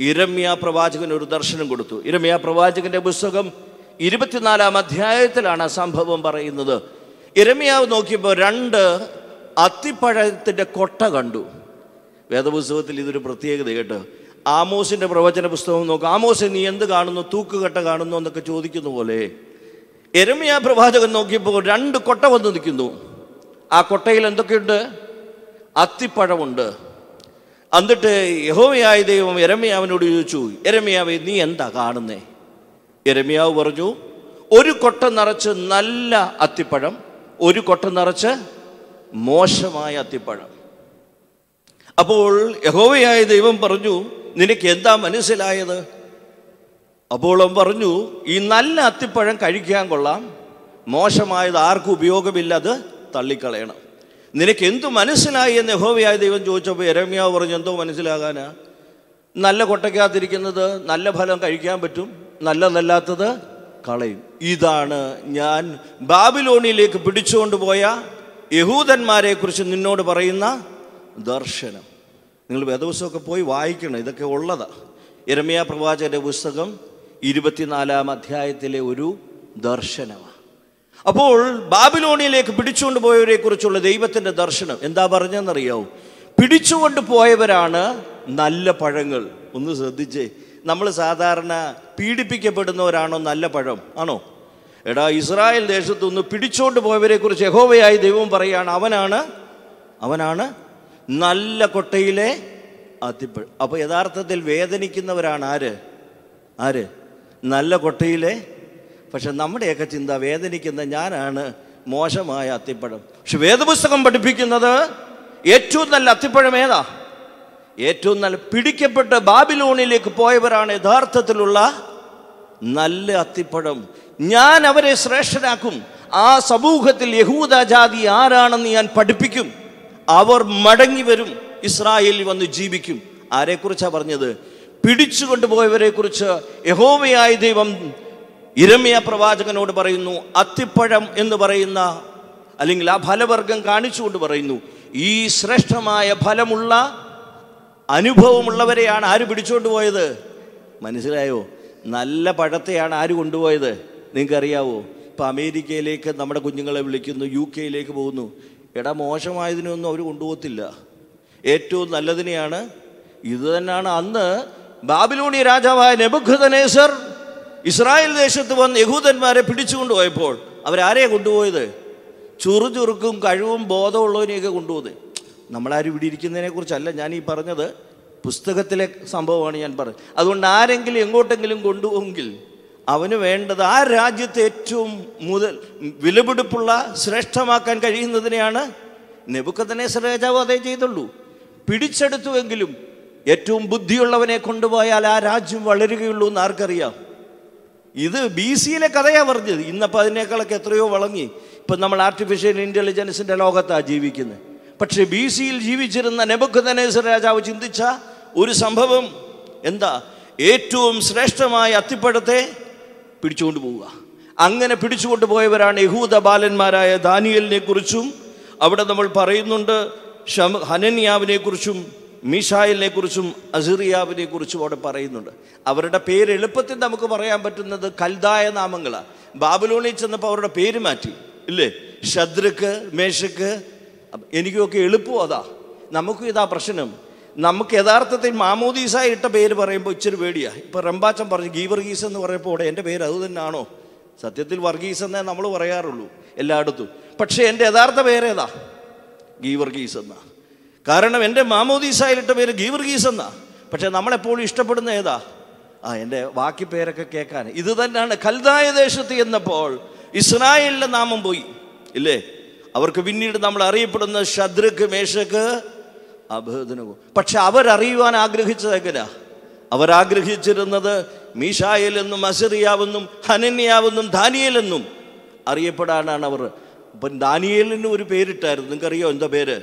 Speaker 1: ഇരമ്യ പ്രവാചകന് ഒരു ദർശനം കൊടുത്തു ഇരമ്യ പ്രവാചകന്റെ പുസ്തകം ഇരുപത്തിനാലാം അധ്യായത്തിലാണ് സംഭവം പറയുന്നത് ഇരമ്യാവ് നോക്കിയപ്പോൾ രണ്ട് അത്തിപ്പഴത്തിൻ്റെ കൊട്ട കണ്ടു വേദപുസ്തകത്തിൽ ഇതൊരു പ്രത്യേകത കേട്ടോ ആമോസിൻ്റെ പ്രവചന പുസ്തകം നോക്കുക ആമോസ് നീ എന്ത് കാണുന്നു തൂക്കുകെട്ട കാണുന്നു എന്നൊക്കെ ചോദിക്കുന്ന പോലെ എരമിയ പ്രവാചകൻ നോക്കിയപ്പോൾ രണ്ട് കൊട്ട വന്ന് നിൽക്കുന്നു ആ കൊട്ടയിൽ എന്തൊക്കെയുണ്ട് അത്തിപ്പഴമുണ്ട് എന്നിട്ട് യഹോമിയായ ദൈവം എരമിയാവിനോട് ചോദിച്ചു എരമിയാവേ നീ എന്താ കാണുന്നേ എരമിയാവ് പറഞ്ഞു ഒരു കൊട്ട നിറച്ച് നല്ല അത്തിപ്പഴം ഒരു കൊട്ട നിറച്ച് മോശമായ അത്തിപ്പഴം അപ്പോൾ യഹോവയായ ദൈവം പറഞ്ഞു നിനക്ക് എന്താ മനസ്സിലായത് അപ്പോൾ അവൻ പറഞ്ഞു ഈ നല്ല അത്തിപ്പഴം കഴിക്കാൻ കൊള്ളാം മോശമായത് ആർക്കും ഉപയോഗമില്ല അത് തള്ളിക്കളയണം നിനക്ക് എന്തു മനസ്സിലായി എന്ന് യഹോവയായ ദൈവം ചോദിച്ചപ്പോൾ എരമ്യാവ് പറഞ്ഞു എന്തോ മനസ്സിലാകാനാ നല്ല കൊട്ടയ്ക്കകത്തിരിക്കുന്നത് നല്ല ഫലം കഴിക്കാൻ പറ്റും നല്ലതല്ലാത്തത് കളയും ഇതാണ് ഞാൻ ബാബിലോണിയിലേക്ക് പിടിച്ചുകൊണ്ടുപോയ യഹൂദന്മാരെക്കുറിച്ച് നിന്നോട് പറയുന്ന ദർശനം നിങ്ങൾ വേദപുസ്തകമൊക്കെ പോയി വായിക്കണം ഇതൊക്കെ ഉള്ളതാണ് ഇരമയ പ്രവാചകൻ്റെ പുസ്തകം ഇരുപത്തിനാലാം അധ്യായത്തിലെ ഒരു ദർശനമാണ് അപ്പോൾ ബാബിലോണിയിലേക്ക് പിടിച്ചുകൊണ്ട് പോയവരെ കുറിച്ചുള്ള ദൈവത്തിൻ്റെ ദർശനം എന്താ പറഞ്ഞെന്നറിയാവൂ പിടിച്ചുകൊണ്ട് പോയവരാണ് നല്ല പഴങ്ങൾ ഒന്ന് ശ്രദ്ധിച്ചേ നമ്മൾ സാധാരണ പീഡിപ്പിക്കപ്പെടുന്നവരാണോ നല്ല പഴം ആണോ എടാ ഇസ്രായേൽ ദേശത്തുനിന്ന് പോയവരെ പോയവരെക്കുറിച്ച് യഹോവയായി ദൈവം പറയുകയാണ് അവനാണ് അവനാണ് നല്ല കൊട്ടയിലെ അതിപ്പഴ് അപ്പോൾ യഥാർത്ഥത്തിൽ വേദനിക്കുന്നവരാണ് ആര് ആര് നല്ല കൊട്ടയിലെ പക്ഷെ നമ്മുടെയൊക്കെ ചിന്ത വേദനിക്കുന്ന ഞാനാണ് മോശമായ അത്തിപ്പഴം പക്ഷെ വേദപുസ്തകം പഠിപ്പിക്കുന്നത് ഏറ്റവും നല്ല അത്തിപ്പഴം ഏതാ ഏറ്റവും നല്ല പിടിക്കപ്പെട്ട് ബാബിലോണിലേക്ക് പോയവരാണ് യഥാർത്ഥത്തിലുള്ള നല്ല അത്തിപ്പഴം ഞാൻ അവരെ ശ്രേഷ്ഠനാക്കും ആ സമൂഹത്തിൽ യഹൂദ ജാതി ആരാണെന്ന് ഞാൻ പഠിപ്പിക്കും അവർ മടങ്ങി വരും ഇസ്രായേലിൽ വന്ന് ജീവിക്കും ആരെക്കുറിച്ചാണ് പറഞ്ഞത് പിടിച്ചു കുറിച്ച് യഹോമയായ ദൈവം ഇരമ്യ പ്രവാചകനോട് പറയുന്നു അത്തിപ്പഴം എന്ന് പറയുന്ന അല്ലെങ്കിൽ ആ ഫലവർഗം കാണിച്ചുകൊണ്ട് പറയുന്നു ഈ ശ്രേഷ്ഠമായ ഫലമുള്ള അനുഭവമുള്ളവരെയാണ് ആര് പിടിച്ചുകൊണ്ട് പോയത് മനസ്സിലായോ നല്ല പഴത്തെയാണ് ആര് കൊണ്ടുപോയത് നിങ്ങൾക്കറിയാവോ ഇപ്പം അമേരിക്കയിലേക്ക് നമ്മുടെ കുഞ്ഞുങ്ങളെ വിളിക്കുന്നു യു കെയിലേക്ക് പോകുന്നു എടാ മോശമായതിനൊന്നും അവർ കൊണ്ടുപോകത്തില്ല ഏറ്റവും നല്ലതിനെയാണ് ഇത് തന്നെയാണ് അന്ന് ബാബിലൂണി രാജാവായ നെബുഖനേസർ ഇസ്രായേൽ ദേശത്ത് വന്ന് യഹൂദന്മാരെ കൊണ്ടുപോയപ്പോൾ അവരാരെയാണ് കൊണ്ടുപോയത് ചുറുചുറുക്കും കഴിവും ബോധമുള്ളവനെയൊക്കെ കൊണ്ടുപോയത് നമ്മളാരും ഇവിടെ കുറിച്ചല്ല ഞാൻ ഈ പറഞ്ഞത് പുസ്തകത്തിലെ സംഭവമാണ് ഞാൻ പറഞ്ഞത് അതുകൊണ്ട് ആരെങ്കിലും എങ്ങോട്ടെങ്കിലും കൊണ്ടുപോകുമെങ്കിൽ അവന് വേണ്ടത് ആ രാജ്യത്തെ ഏറ്റവും മുതൽ വിലപിടിപ്പുള്ള ശ്രേഷ്ഠമാക്കാൻ കഴിയുന്നതിനെയാണ് നെബുക്കത്തനേശ്വര രാജാവ് അതേ ചെയ്തുള്ളൂ പിടിച്ചെടുത്തുവെങ്കിലും ഏറ്റവും ബുദ്ധിയുള്ളവനെ കൊണ്ടുപോയാൽ ആ രാജ്യം വളരുകയുള്ളൂ എന്ന് ആർക്കറിയാം ഇത് ബി സിയിലെ കഥയാണ് പറഞ്ഞത് ഇന്നപ്പോൾ അതിനേക്കാളൊക്കെ എത്രയോ വളങ്ങി ഇപ്പം നമ്മൾ ആർട്ടിഫിഷ്യൽ ഇൻ്റലിജൻസിൻ്റെ ലോകത്താണ് ജീവിക്കുന്നത് പക്ഷേ ബി സിയിൽ ജീവിച്ചിരുന്ന നെബുക്കതനേശ്വര രാജാവ് ചിന്തിച്ച ഒരു സംഭവം എന്താ ഏറ്റവും ശ്രേഷ്ഠമായ അത്തിപ്പഴത്തെ പിടിച്ചുകൊണ്ട് പോവുക അങ്ങനെ പിടിച്ചുകൊണ്ട് പോയവരാണ് യഹൂദ ബാലന്മാരായ ദാനിയലിനെ കുറിച്ചും അവിടെ നമ്മൾ പറയുന്നുണ്ട് ഷമ ഹനന്യാവിനെ കുറിച്ചും മീഷായലിനെ കുറിച്ചും അസിറിയാവിനെ കുറിച്ചും അവിടെ പറയുന്നുണ്ട് അവരുടെ പേര് എളുപ്പത്തിൽ നമുക്ക് പറയാൻ പറ്റുന്നത് കൽതായ നാമങ്ങളാണ് ബാബുലോണിൽ ചെന്നപ്പോൾ അവരുടെ പേര് മാറ്റി ഇല്ലേ ഷദ്രക്ക് മേശക്ക് എനിക്കൊക്കെ എളുപ്പം അതാ നമുക്കും ഇതാ പ്രശ്നം നമുക്ക് യഥാർത്ഥത്തിൽ മാമോദീസ ഇട്ട പേര് പറയുമ്പോൾ ഇച്ചിരി പേടിയാണ് ഇപ്പോൾ റംബാച്ചൻ പറഞ്ഞു ഗീവർഗീസ് എന്ന് പറയുമ്പോൾ ഓടെ എൻ്റെ പേര് അത് തന്നെയാണോ സത്യത്തിൽ വർഗീസ് എന്നേ നമ്മൾ പറയാറുള്ളൂ എല്ലായിടത്തും പക്ഷേ എൻ്റെ യഥാർത്ഥ പേരേതാ ഗീവർഗീസ് എന്നാ കാരണം എൻ്റെ മാമോദീസായിലിട്ട പേര് ഗീവർഗീസ് എന്നാ പക്ഷേ നമ്മളെപ്പോഴും ഇഷ്ടപ്പെടുന്ന ഏതാ ആ എൻ്റെ ബാക്കി പേരൊക്കെ കേൾക്കാൻ ഇത് തന്നെയാണ് കൽതായ ദേശത്ത് എന്നപ്പോൾ ഇസ്രായേലിൻ്റെ നാമം പോയി ഇല്ലേ അവർക്ക് പിന്നീട് നമ്മൾ അറിയപ്പെടുന്ന ശത്രുക്ക് മേശക്ക് അഭേദനവും പക്ഷെ അവരറിയുവാൻ ആഗ്രഹിച്ചതെങ്കില അവരാഗ്രഹിച്ചിരുന്നത് മീഷായിലെന്നും അസിറിയാവെന്നും ഹനന്യാവെന്നും ധാനിയലെന്നും അറിയപ്പെടാനാണ് അവർ ഇപ്പം ദാനിയലിന് ഒരു പേരിട്ടായിരുന്നു നിങ്ങൾക്കറിയോ എന്താ പേര്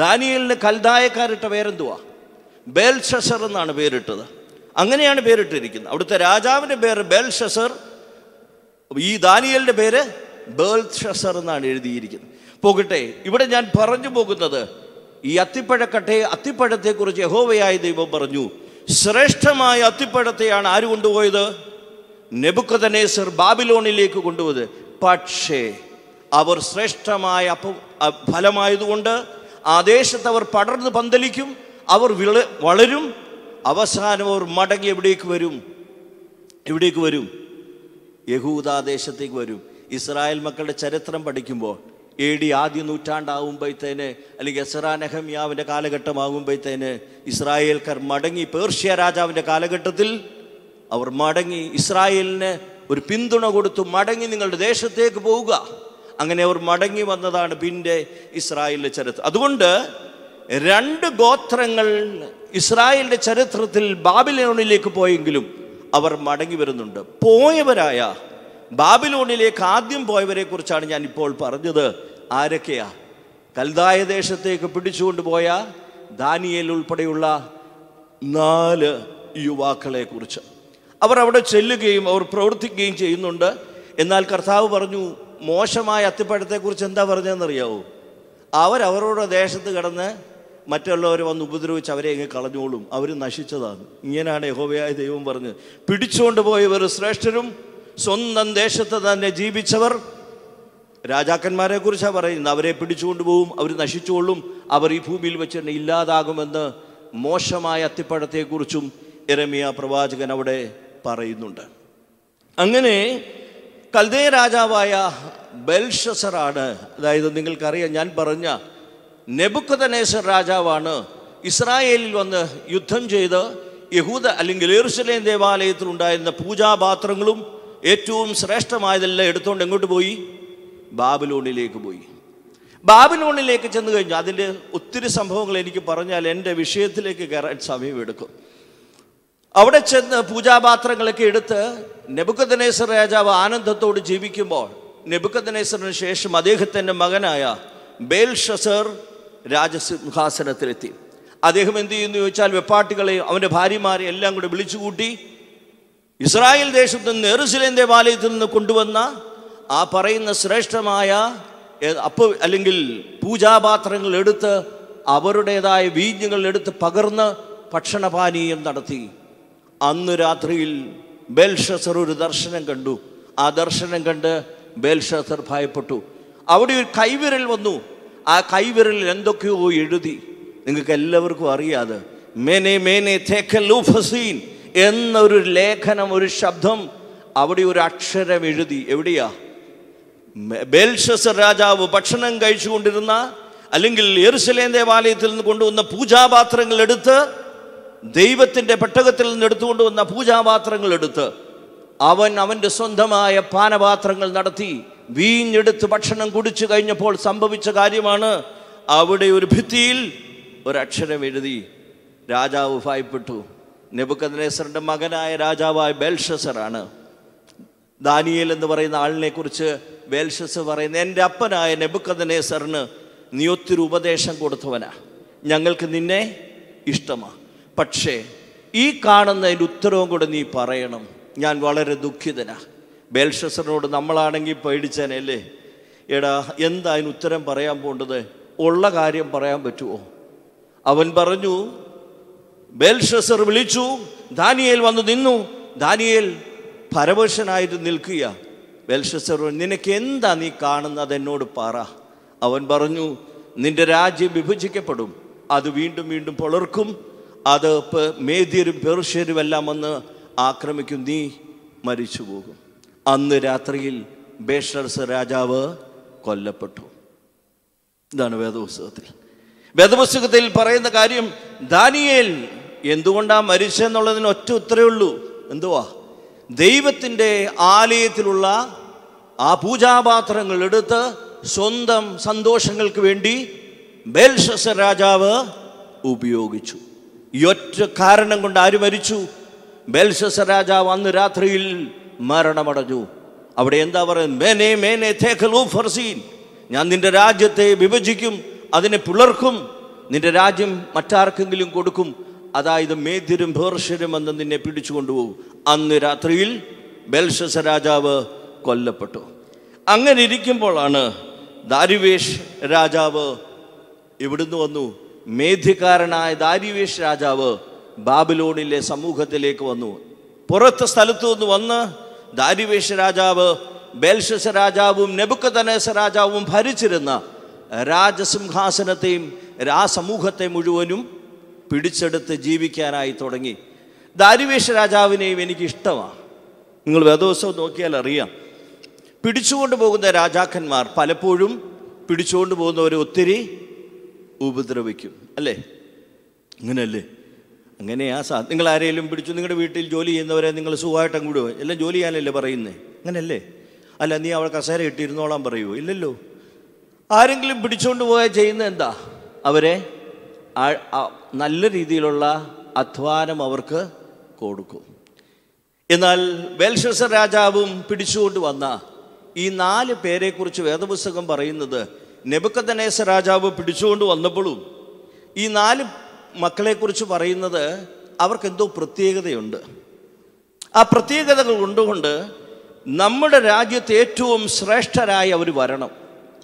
Speaker 1: ദാനിയലിന് കൽതായക്കാരിട്ട പേരെന്തുവാ ബേൽഷസർ എന്നാണ് പേരിട്ടത് അങ്ങനെയാണ് പേരിട്ടിരിക്കുന്നത് അവിടുത്തെ രാജാവിൻ്റെ പേര് ബേൽഷസർ ഈ ദാനിയലിൻ്റെ പേര് ബേൽഷസർ എന്നാണ് എഴുതിയിരിക്കുന്നത് പോകട്ടെ ഇവിടെ ഞാൻ പറഞ്ഞു പോകുന്നത് ഈ അത്തിപ്പഴക്കട്ടെ അത്തിപ്പഴത്തെക്കുറിച്ച് യഹോവയായ ദൈവം പറഞ്ഞു ശ്രേഷ്ഠമായ അത്തിപ്പഴത്തെയാണ് ആര് കൊണ്ടുപോയത് നെബുക്കതനേസർ ബാബിലോണിലേക്ക് കൊണ്ടുപോയത് പക്ഷേ അവർ ശ്രേഷ്ഠമായ ഫലമായതുകൊണ്ട് ആ ദേശത്ത് അവർ പടർന്ന് പന്തലിക്കും അവർ വിള വളരും അവസാനം അവർ മടങ്ങി എവിടേക്ക് വരും എവിടേക്ക് വരും യഹൂദാദേശത്തേക്ക് വരും ഇസ്രായേൽ മക്കളുടെ ചരിത്രം പഠിക്കുമ്പോൾ എ ഡി ആദ്യ നൂറ്റാണ്ടാവുമ്പോഴത്തേന് അല്ലെങ്കിൽ എസറാ നെഹമ്യാവിൻ്റെ കാലഘട്ടമാകുമ്പോഴത്തേന് ഇസ്രായേൽക്കാർ മടങ്ങി പേർഷ്യ രാജാവിൻ്റെ കാലഘട്ടത്തിൽ അവർ മടങ്ങി ഇസ്രായേലിന് ഒരു പിന്തുണ കൊടുത്തു മടങ്ങി നിങ്ങളുടെ ദേശത്തേക്ക് പോവുക അങ്ങനെ അവർ മടങ്ങി വന്നതാണ് പിന്നെ ഇസ്രായേലിൻ്റെ ചരിത്രം അതുകൊണ്ട് രണ്ട് ഗോത്രങ്ങൾ ഇസ്രായേലിൻ്റെ ചരിത്രത്തിൽ ബാബിലോണിലേക്ക് പോയെങ്കിലും അവർ മടങ്ങി വരുന്നുണ്ട് പോയവരായ ബാബിലോണിലേക്ക് ആദ്യം പോയവരെക്കുറിച്ചാണ് ഞാൻ ഇപ്പോൾ പറഞ്ഞത് ആരൊക്കെയാ കൽതായ ദേശത്തേക്ക് പോയ ദാനിയേൽ ഉൾപ്പെടെയുള്ള നാല് യുവാക്കളെ കുറിച്ച് അവർ അവിടെ ചെല്ലുകയും അവർ പ്രവർത്തിക്കുകയും ചെയ്യുന്നുണ്ട് എന്നാൽ കർത്താവ് പറഞ്ഞു മോശമായ അത്തിപ്പഴത്തെക്കുറിച്ച് എന്താ പറഞ്ഞതെന്നറിയാവോ അവരവരോട് ദേശത്ത് കിടന്ന് മറ്റുള്ളവർ വന്ന് ഉപദ്രവിച്ച് അവരെ ഇങ്ങ് കളഞ്ഞോളും അവർ നശിച്ചതാണ് ഇങ്ങനെയാണ് യഹോവയായ ദൈവം പറഞ്ഞ് പിടിച്ചുകൊണ്ട് പോയവർ ശ്രേഷ്ഠരും സ്വന്തം ദേശത്ത് തന്നെ ജീവിച്ചവർ രാജാക്കന്മാരെ കുറിച്ചാണ് പറയുന്നത് അവരെ പിടിച്ചുകൊണ്ടുപോകും അവർ നശിച്ചുകൊള്ളും അവർ ഈ ഭൂമിയിൽ വെച്ച് തന്നെ ഇല്ലാതാകുമെന്ന് മോശമായ അത്തിപ്പഴത്തെക്കുറിച്ചും ഇരമിയ പ്രവാചകൻ അവിടെ പറയുന്നുണ്ട് അങ്ങനെ കൽദേ രാജാവായ ബെൽഷസറാണ് അതായത് നിങ്ങൾക്കറിയാം ഞാൻ പറഞ്ഞ നെബുക്കതനേസർ രാജാവാണ് ഇസ്രായേലിൽ വന്ന് യുദ്ധം ചെയ്ത് യഹൂദ അല്ലെങ്കിൽ ഏറുസലേം ദേവാലയത്തിൽ ഉണ്ടായിരുന്ന പൂജാപാത്രങ്ങളും ഏറ്റവും ശ്രേഷ്ഠമായതെല്ലാം എടുത്തുകൊണ്ട് എങ്ങോട്ട് പോയി ബാബിലോണിലേക്ക് പോയി ബാബിലോണിലേക്ക് ചെന്ന് കഴിഞ്ഞു അതിൻ്റെ ഒത്തിരി സംഭവങ്ങൾ എനിക്ക് പറഞ്ഞാൽ എൻ്റെ വിഷയത്തിലേക്ക് കയറാൻ സമയമെടുക്കും അവിടെ ചെന്ന് പൂജാപാത്രങ്ങളൊക്കെ എടുത്ത് നെബുക്കദനേശ്വർ രാജാവ് ആനന്ദത്തോട് ജീവിക്കുമ്പോൾ നെബുക്കദനേശ്വറിന് ശേഷം അദ്ദേഹത്തിൻ്റെ മകനായ ബേൽഷസർ രാജസിംഹാസനത്തിലെത്തി അദ്ദേഹം എന്ത് ചെയ്യുന്നു ചോദിച്ചാൽ വെപ്പാട്ടികളെയും അവൻ്റെ ഭാര്യമാരെ എല്ലാം കൂടി വിളിച്ചുകൂട്ടി ഇസ്രായേൽ ദേശത്തു നിന്ന് എറുസലേം ദേവാലയത്തിൽ നിന്ന് കൊണ്ടുവന്ന ആ പറയുന്ന ശ്രേഷ്ഠമായ അപ്പ് അല്ലെങ്കിൽ പൂജാപാത്രങ്ങൾ എടുത്ത് അവരുടേതായ വീഞ്ഞുകൾ എടുത്ത് പകർന്ന് ഭക്ഷണപാനീയം നടത്തി അന്ന് രാത്രിയിൽ ബേൽഷസർ ഒരു ദർശനം കണ്ടു ആ ദർശനം കണ്ട് ബേൽഷസർ ഭയപ്പെട്ടു അവിടെ ഒരു കൈവിരൽ വന്നു ആ കൈവിരൽ എന്തൊക്കെയോ എഴുതി നിങ്ങൾക്ക് എല്ലാവർക്കും അറിയാതെ മേനെ മേനെ തേക്കല്ലൂഫസീൻ എന്നൊരു ലേഖനം ഒരു ശബ്ദം അവിടെ ഒരു അക്ഷരം എഴുതി എവിടെയാ ബേൽഷസർ രാജാവ് ഭക്ഷണം കഴിച്ചുകൊണ്ടിരുന്ന അല്ലെങ്കിൽ എറുസലേം ദേവാലയത്തിൽ നിന്ന് കൊണ്ടുവന്ന പൂജാപാത്രങ്ങൾ എടുത്ത് ദൈവത്തിൻ്റെ പെട്ടകത്തിൽ നിന്ന് എടുത്തുകൊണ്ടുവന്ന പൂജാപാത്രങ്ങൾ എടുത്ത് അവൻ അവൻ്റെ സ്വന്തമായ പാനപാത്രങ്ങൾ നടത്തി വീഞ്ഞെടുത്ത് ഭക്ഷണം കുടിച്ചു കഴിഞ്ഞപ്പോൾ സംഭവിച്ച കാര്യമാണ് അവിടെ ഒരു ഭിത്തിയിൽ ഒരക്ഷരം എഴുതി രാജാവ് ഭയപ്പെട്ടു നെബുക്കദ്നേസറിൻ്റെ മകനായ രാജാവായ ബെൽഷസറാണ് ദാനിയേൽ എന്ന് പറയുന്ന ആളിനെ കുറിച്ച് വേൽഷസ് പറയുന്ന എൻ്റെ അപ്പനായ നെബുക്കദനേസറിന് നീ ഒത്തിരി ഉപദേശം കൊടുത്തവനാ ഞങ്ങൾക്ക് നിന്നെ ഇഷ്ടമാണ് പക്ഷേ ഈ കാണുന്നതിൻ്റെ ഉത്തരവും കൂടെ നീ പറയണം ഞാൻ വളരെ ദുഃഖിതനാ ബേൽഷസറിനോട് നമ്മളാണെങ്കിൽ പേടിച്ചനല്ലേ എടാ എന്താ അതിന് ഉത്തരം പറയാൻ പോണ്ടത് ഉള്ള കാര്യം പറയാൻ പറ്റുമോ അവൻ പറഞ്ഞു ബേൽഷസർ വിളിച്ചു ദാനിയേൽ വന്നു നിന്നു ദാനിയേൽ പരവശനായിട്ട് നിൽക്കുക വെൽഷസർ നിനക്ക് എന്താ നീ കാണുന്നത് എന്നോട് പറ അവൻ പറഞ്ഞു നിന്റെ രാജ്യം വിഭജിക്കപ്പെടും അത് വീണ്ടും വീണ്ടും പുലർക്കും അത് മേദ്യരും പേർഷ്യരും എല്ലാം വന്ന് ആക്രമിക്കും നീ മരിച്ചു പോകും അന്ന് രാത്രിയിൽ ബേഷർസ് രാജാവ് കൊല്ലപ്പെട്ടു ഇതാണ് വേദപുസ്തകത്തിൽ വേദപുസ്തകത്തിൽ പറയുന്ന കാര്യം ദാനിയേൽ എന്തുകൊണ്ടാണ് മരിച്ചെന്നുള്ളതിന് ഒറ്റ ഉത്തരവുള്ളൂ എന്തുവാ ദൈവത്തിൻ്റെ ആലയത്തിലുള്ള ആ പൂജാപാത്രങ്ങൾ എടുത്ത് സ്വന്തം സന്തോഷങ്ങൾക്ക് വേണ്ടി ബേൽഷസ രാജാവ് ഉപയോഗിച്ചു ഈ ഒറ്റ കാരണം കൊണ്ട് ആര് മരിച്ചു ബേൽഷസ രാജാവ് അന്ന് രാത്രിയിൽ മരണമടഞ്ഞു അവിടെ എന്താ പറയുന്നത് മേനെ മേനെ തേഖലൂ ഫർസീൻ ഞാൻ നിന്റെ രാജ്യത്തെ വിഭജിക്കും അതിനെ പിളർക്കും നിന്റെ രാജ്യം മറ്റാർക്കെങ്കിലും കൊടുക്കും അതായത് മേധ്യരും ഭേർഷരും വന്ന് നിന്നെ പിടിച്ചു കൊണ്ടുപോകും അന്ന് രാത്രിയിൽ ബെൽഷസ രാജാവ് കൊല്ലപ്പെട്ടു അങ്ങനെ ഇരിക്കുമ്പോഴാണ് ദാരിവേഷ് രാജാവ് ഇവിടുന്ന് വന്നു മേധ്യക്കാരനായ ദാരിവേഷ് രാജാവ് ബാബിലോണിലെ സമൂഹത്തിലേക്ക് വന്നു പുറത്തെ സ്ഥലത്തു നിന്ന് വന്ന് ദാരിവേഷ് രാജാവ് ബേൽഷസ രാജാവും നെബുക്കതനേസ രാജാവും ഭരിച്ചിരുന്ന രാജസിംഹാസനത്തെയും രാസമൂഹത്തെ മുഴുവനും പിടിച്ചെടുത്ത് ജീവിക്കാനായി തുടങ്ങി ദാരിവേഷ രാജാവിനെയും എനിക്ക് ഇഷ്ടമാണ് നിങ്ങൾ വേദോത്സവം നോക്കിയാൽ അറിയാം പിടിച്ചുകൊണ്ട് പോകുന്ന രാജാക്കന്മാർ പലപ്പോഴും പിടിച്ചുകൊണ്ട് പോകുന്നവരെ ഒത്തിരി ഉപദ്രവിക്കും അല്ലേ അങ്ങനെയല്ലേ അങ്ങനെയാ സാ നിങ്ങൾ ആരെങ്കിലും പിടിച്ചു നിങ്ങളുടെ വീട്ടിൽ ജോലി ചെയ്യുന്നവരെ നിങ്ങൾ സുഖമായിട്ട് അങ്ങ് വിടുക എല്ലാം ജോലി ചെയ്യാനല്ലേ പറയുന്നേ അങ്ങനല്ലേ അല്ല നീ അവൾ കസേര ഇട്ടിരുന്നോളാൻ പറയുമോ ഇല്ലല്ലോ ആരെങ്കിലും പിടിച്ചുകൊണ്ട് പോയാൽ ചെയ്യുന്നത് എന്താ അവരെ നല്ല രീതിയിലുള്ള അധ്വാനം അവർക്ക് കൊടുക്കും എന്നാൽ വേൽഷസ രാജാവും പിടിച്ചുകൊണ്ട് വന്ന ഈ നാല് പേരെക്കുറിച്ച് വേദപുസ്തകം പറയുന്നത് നെബുക്കതനേസ രാജാവ് പിടിച്ചുകൊണ്ട് വന്നപ്പോഴും ഈ നാല് മക്കളെക്കുറിച്ച് പറയുന്നത് അവർക്കെന്തോ പ്രത്യേകതയുണ്ട് ആ പ്രത്യേകതകൾ കൊണ്ടുകൊണ്ട് നമ്മുടെ രാജ്യത്ത് ഏറ്റവും ശ്രേഷ്ഠരായി അവർ വരണം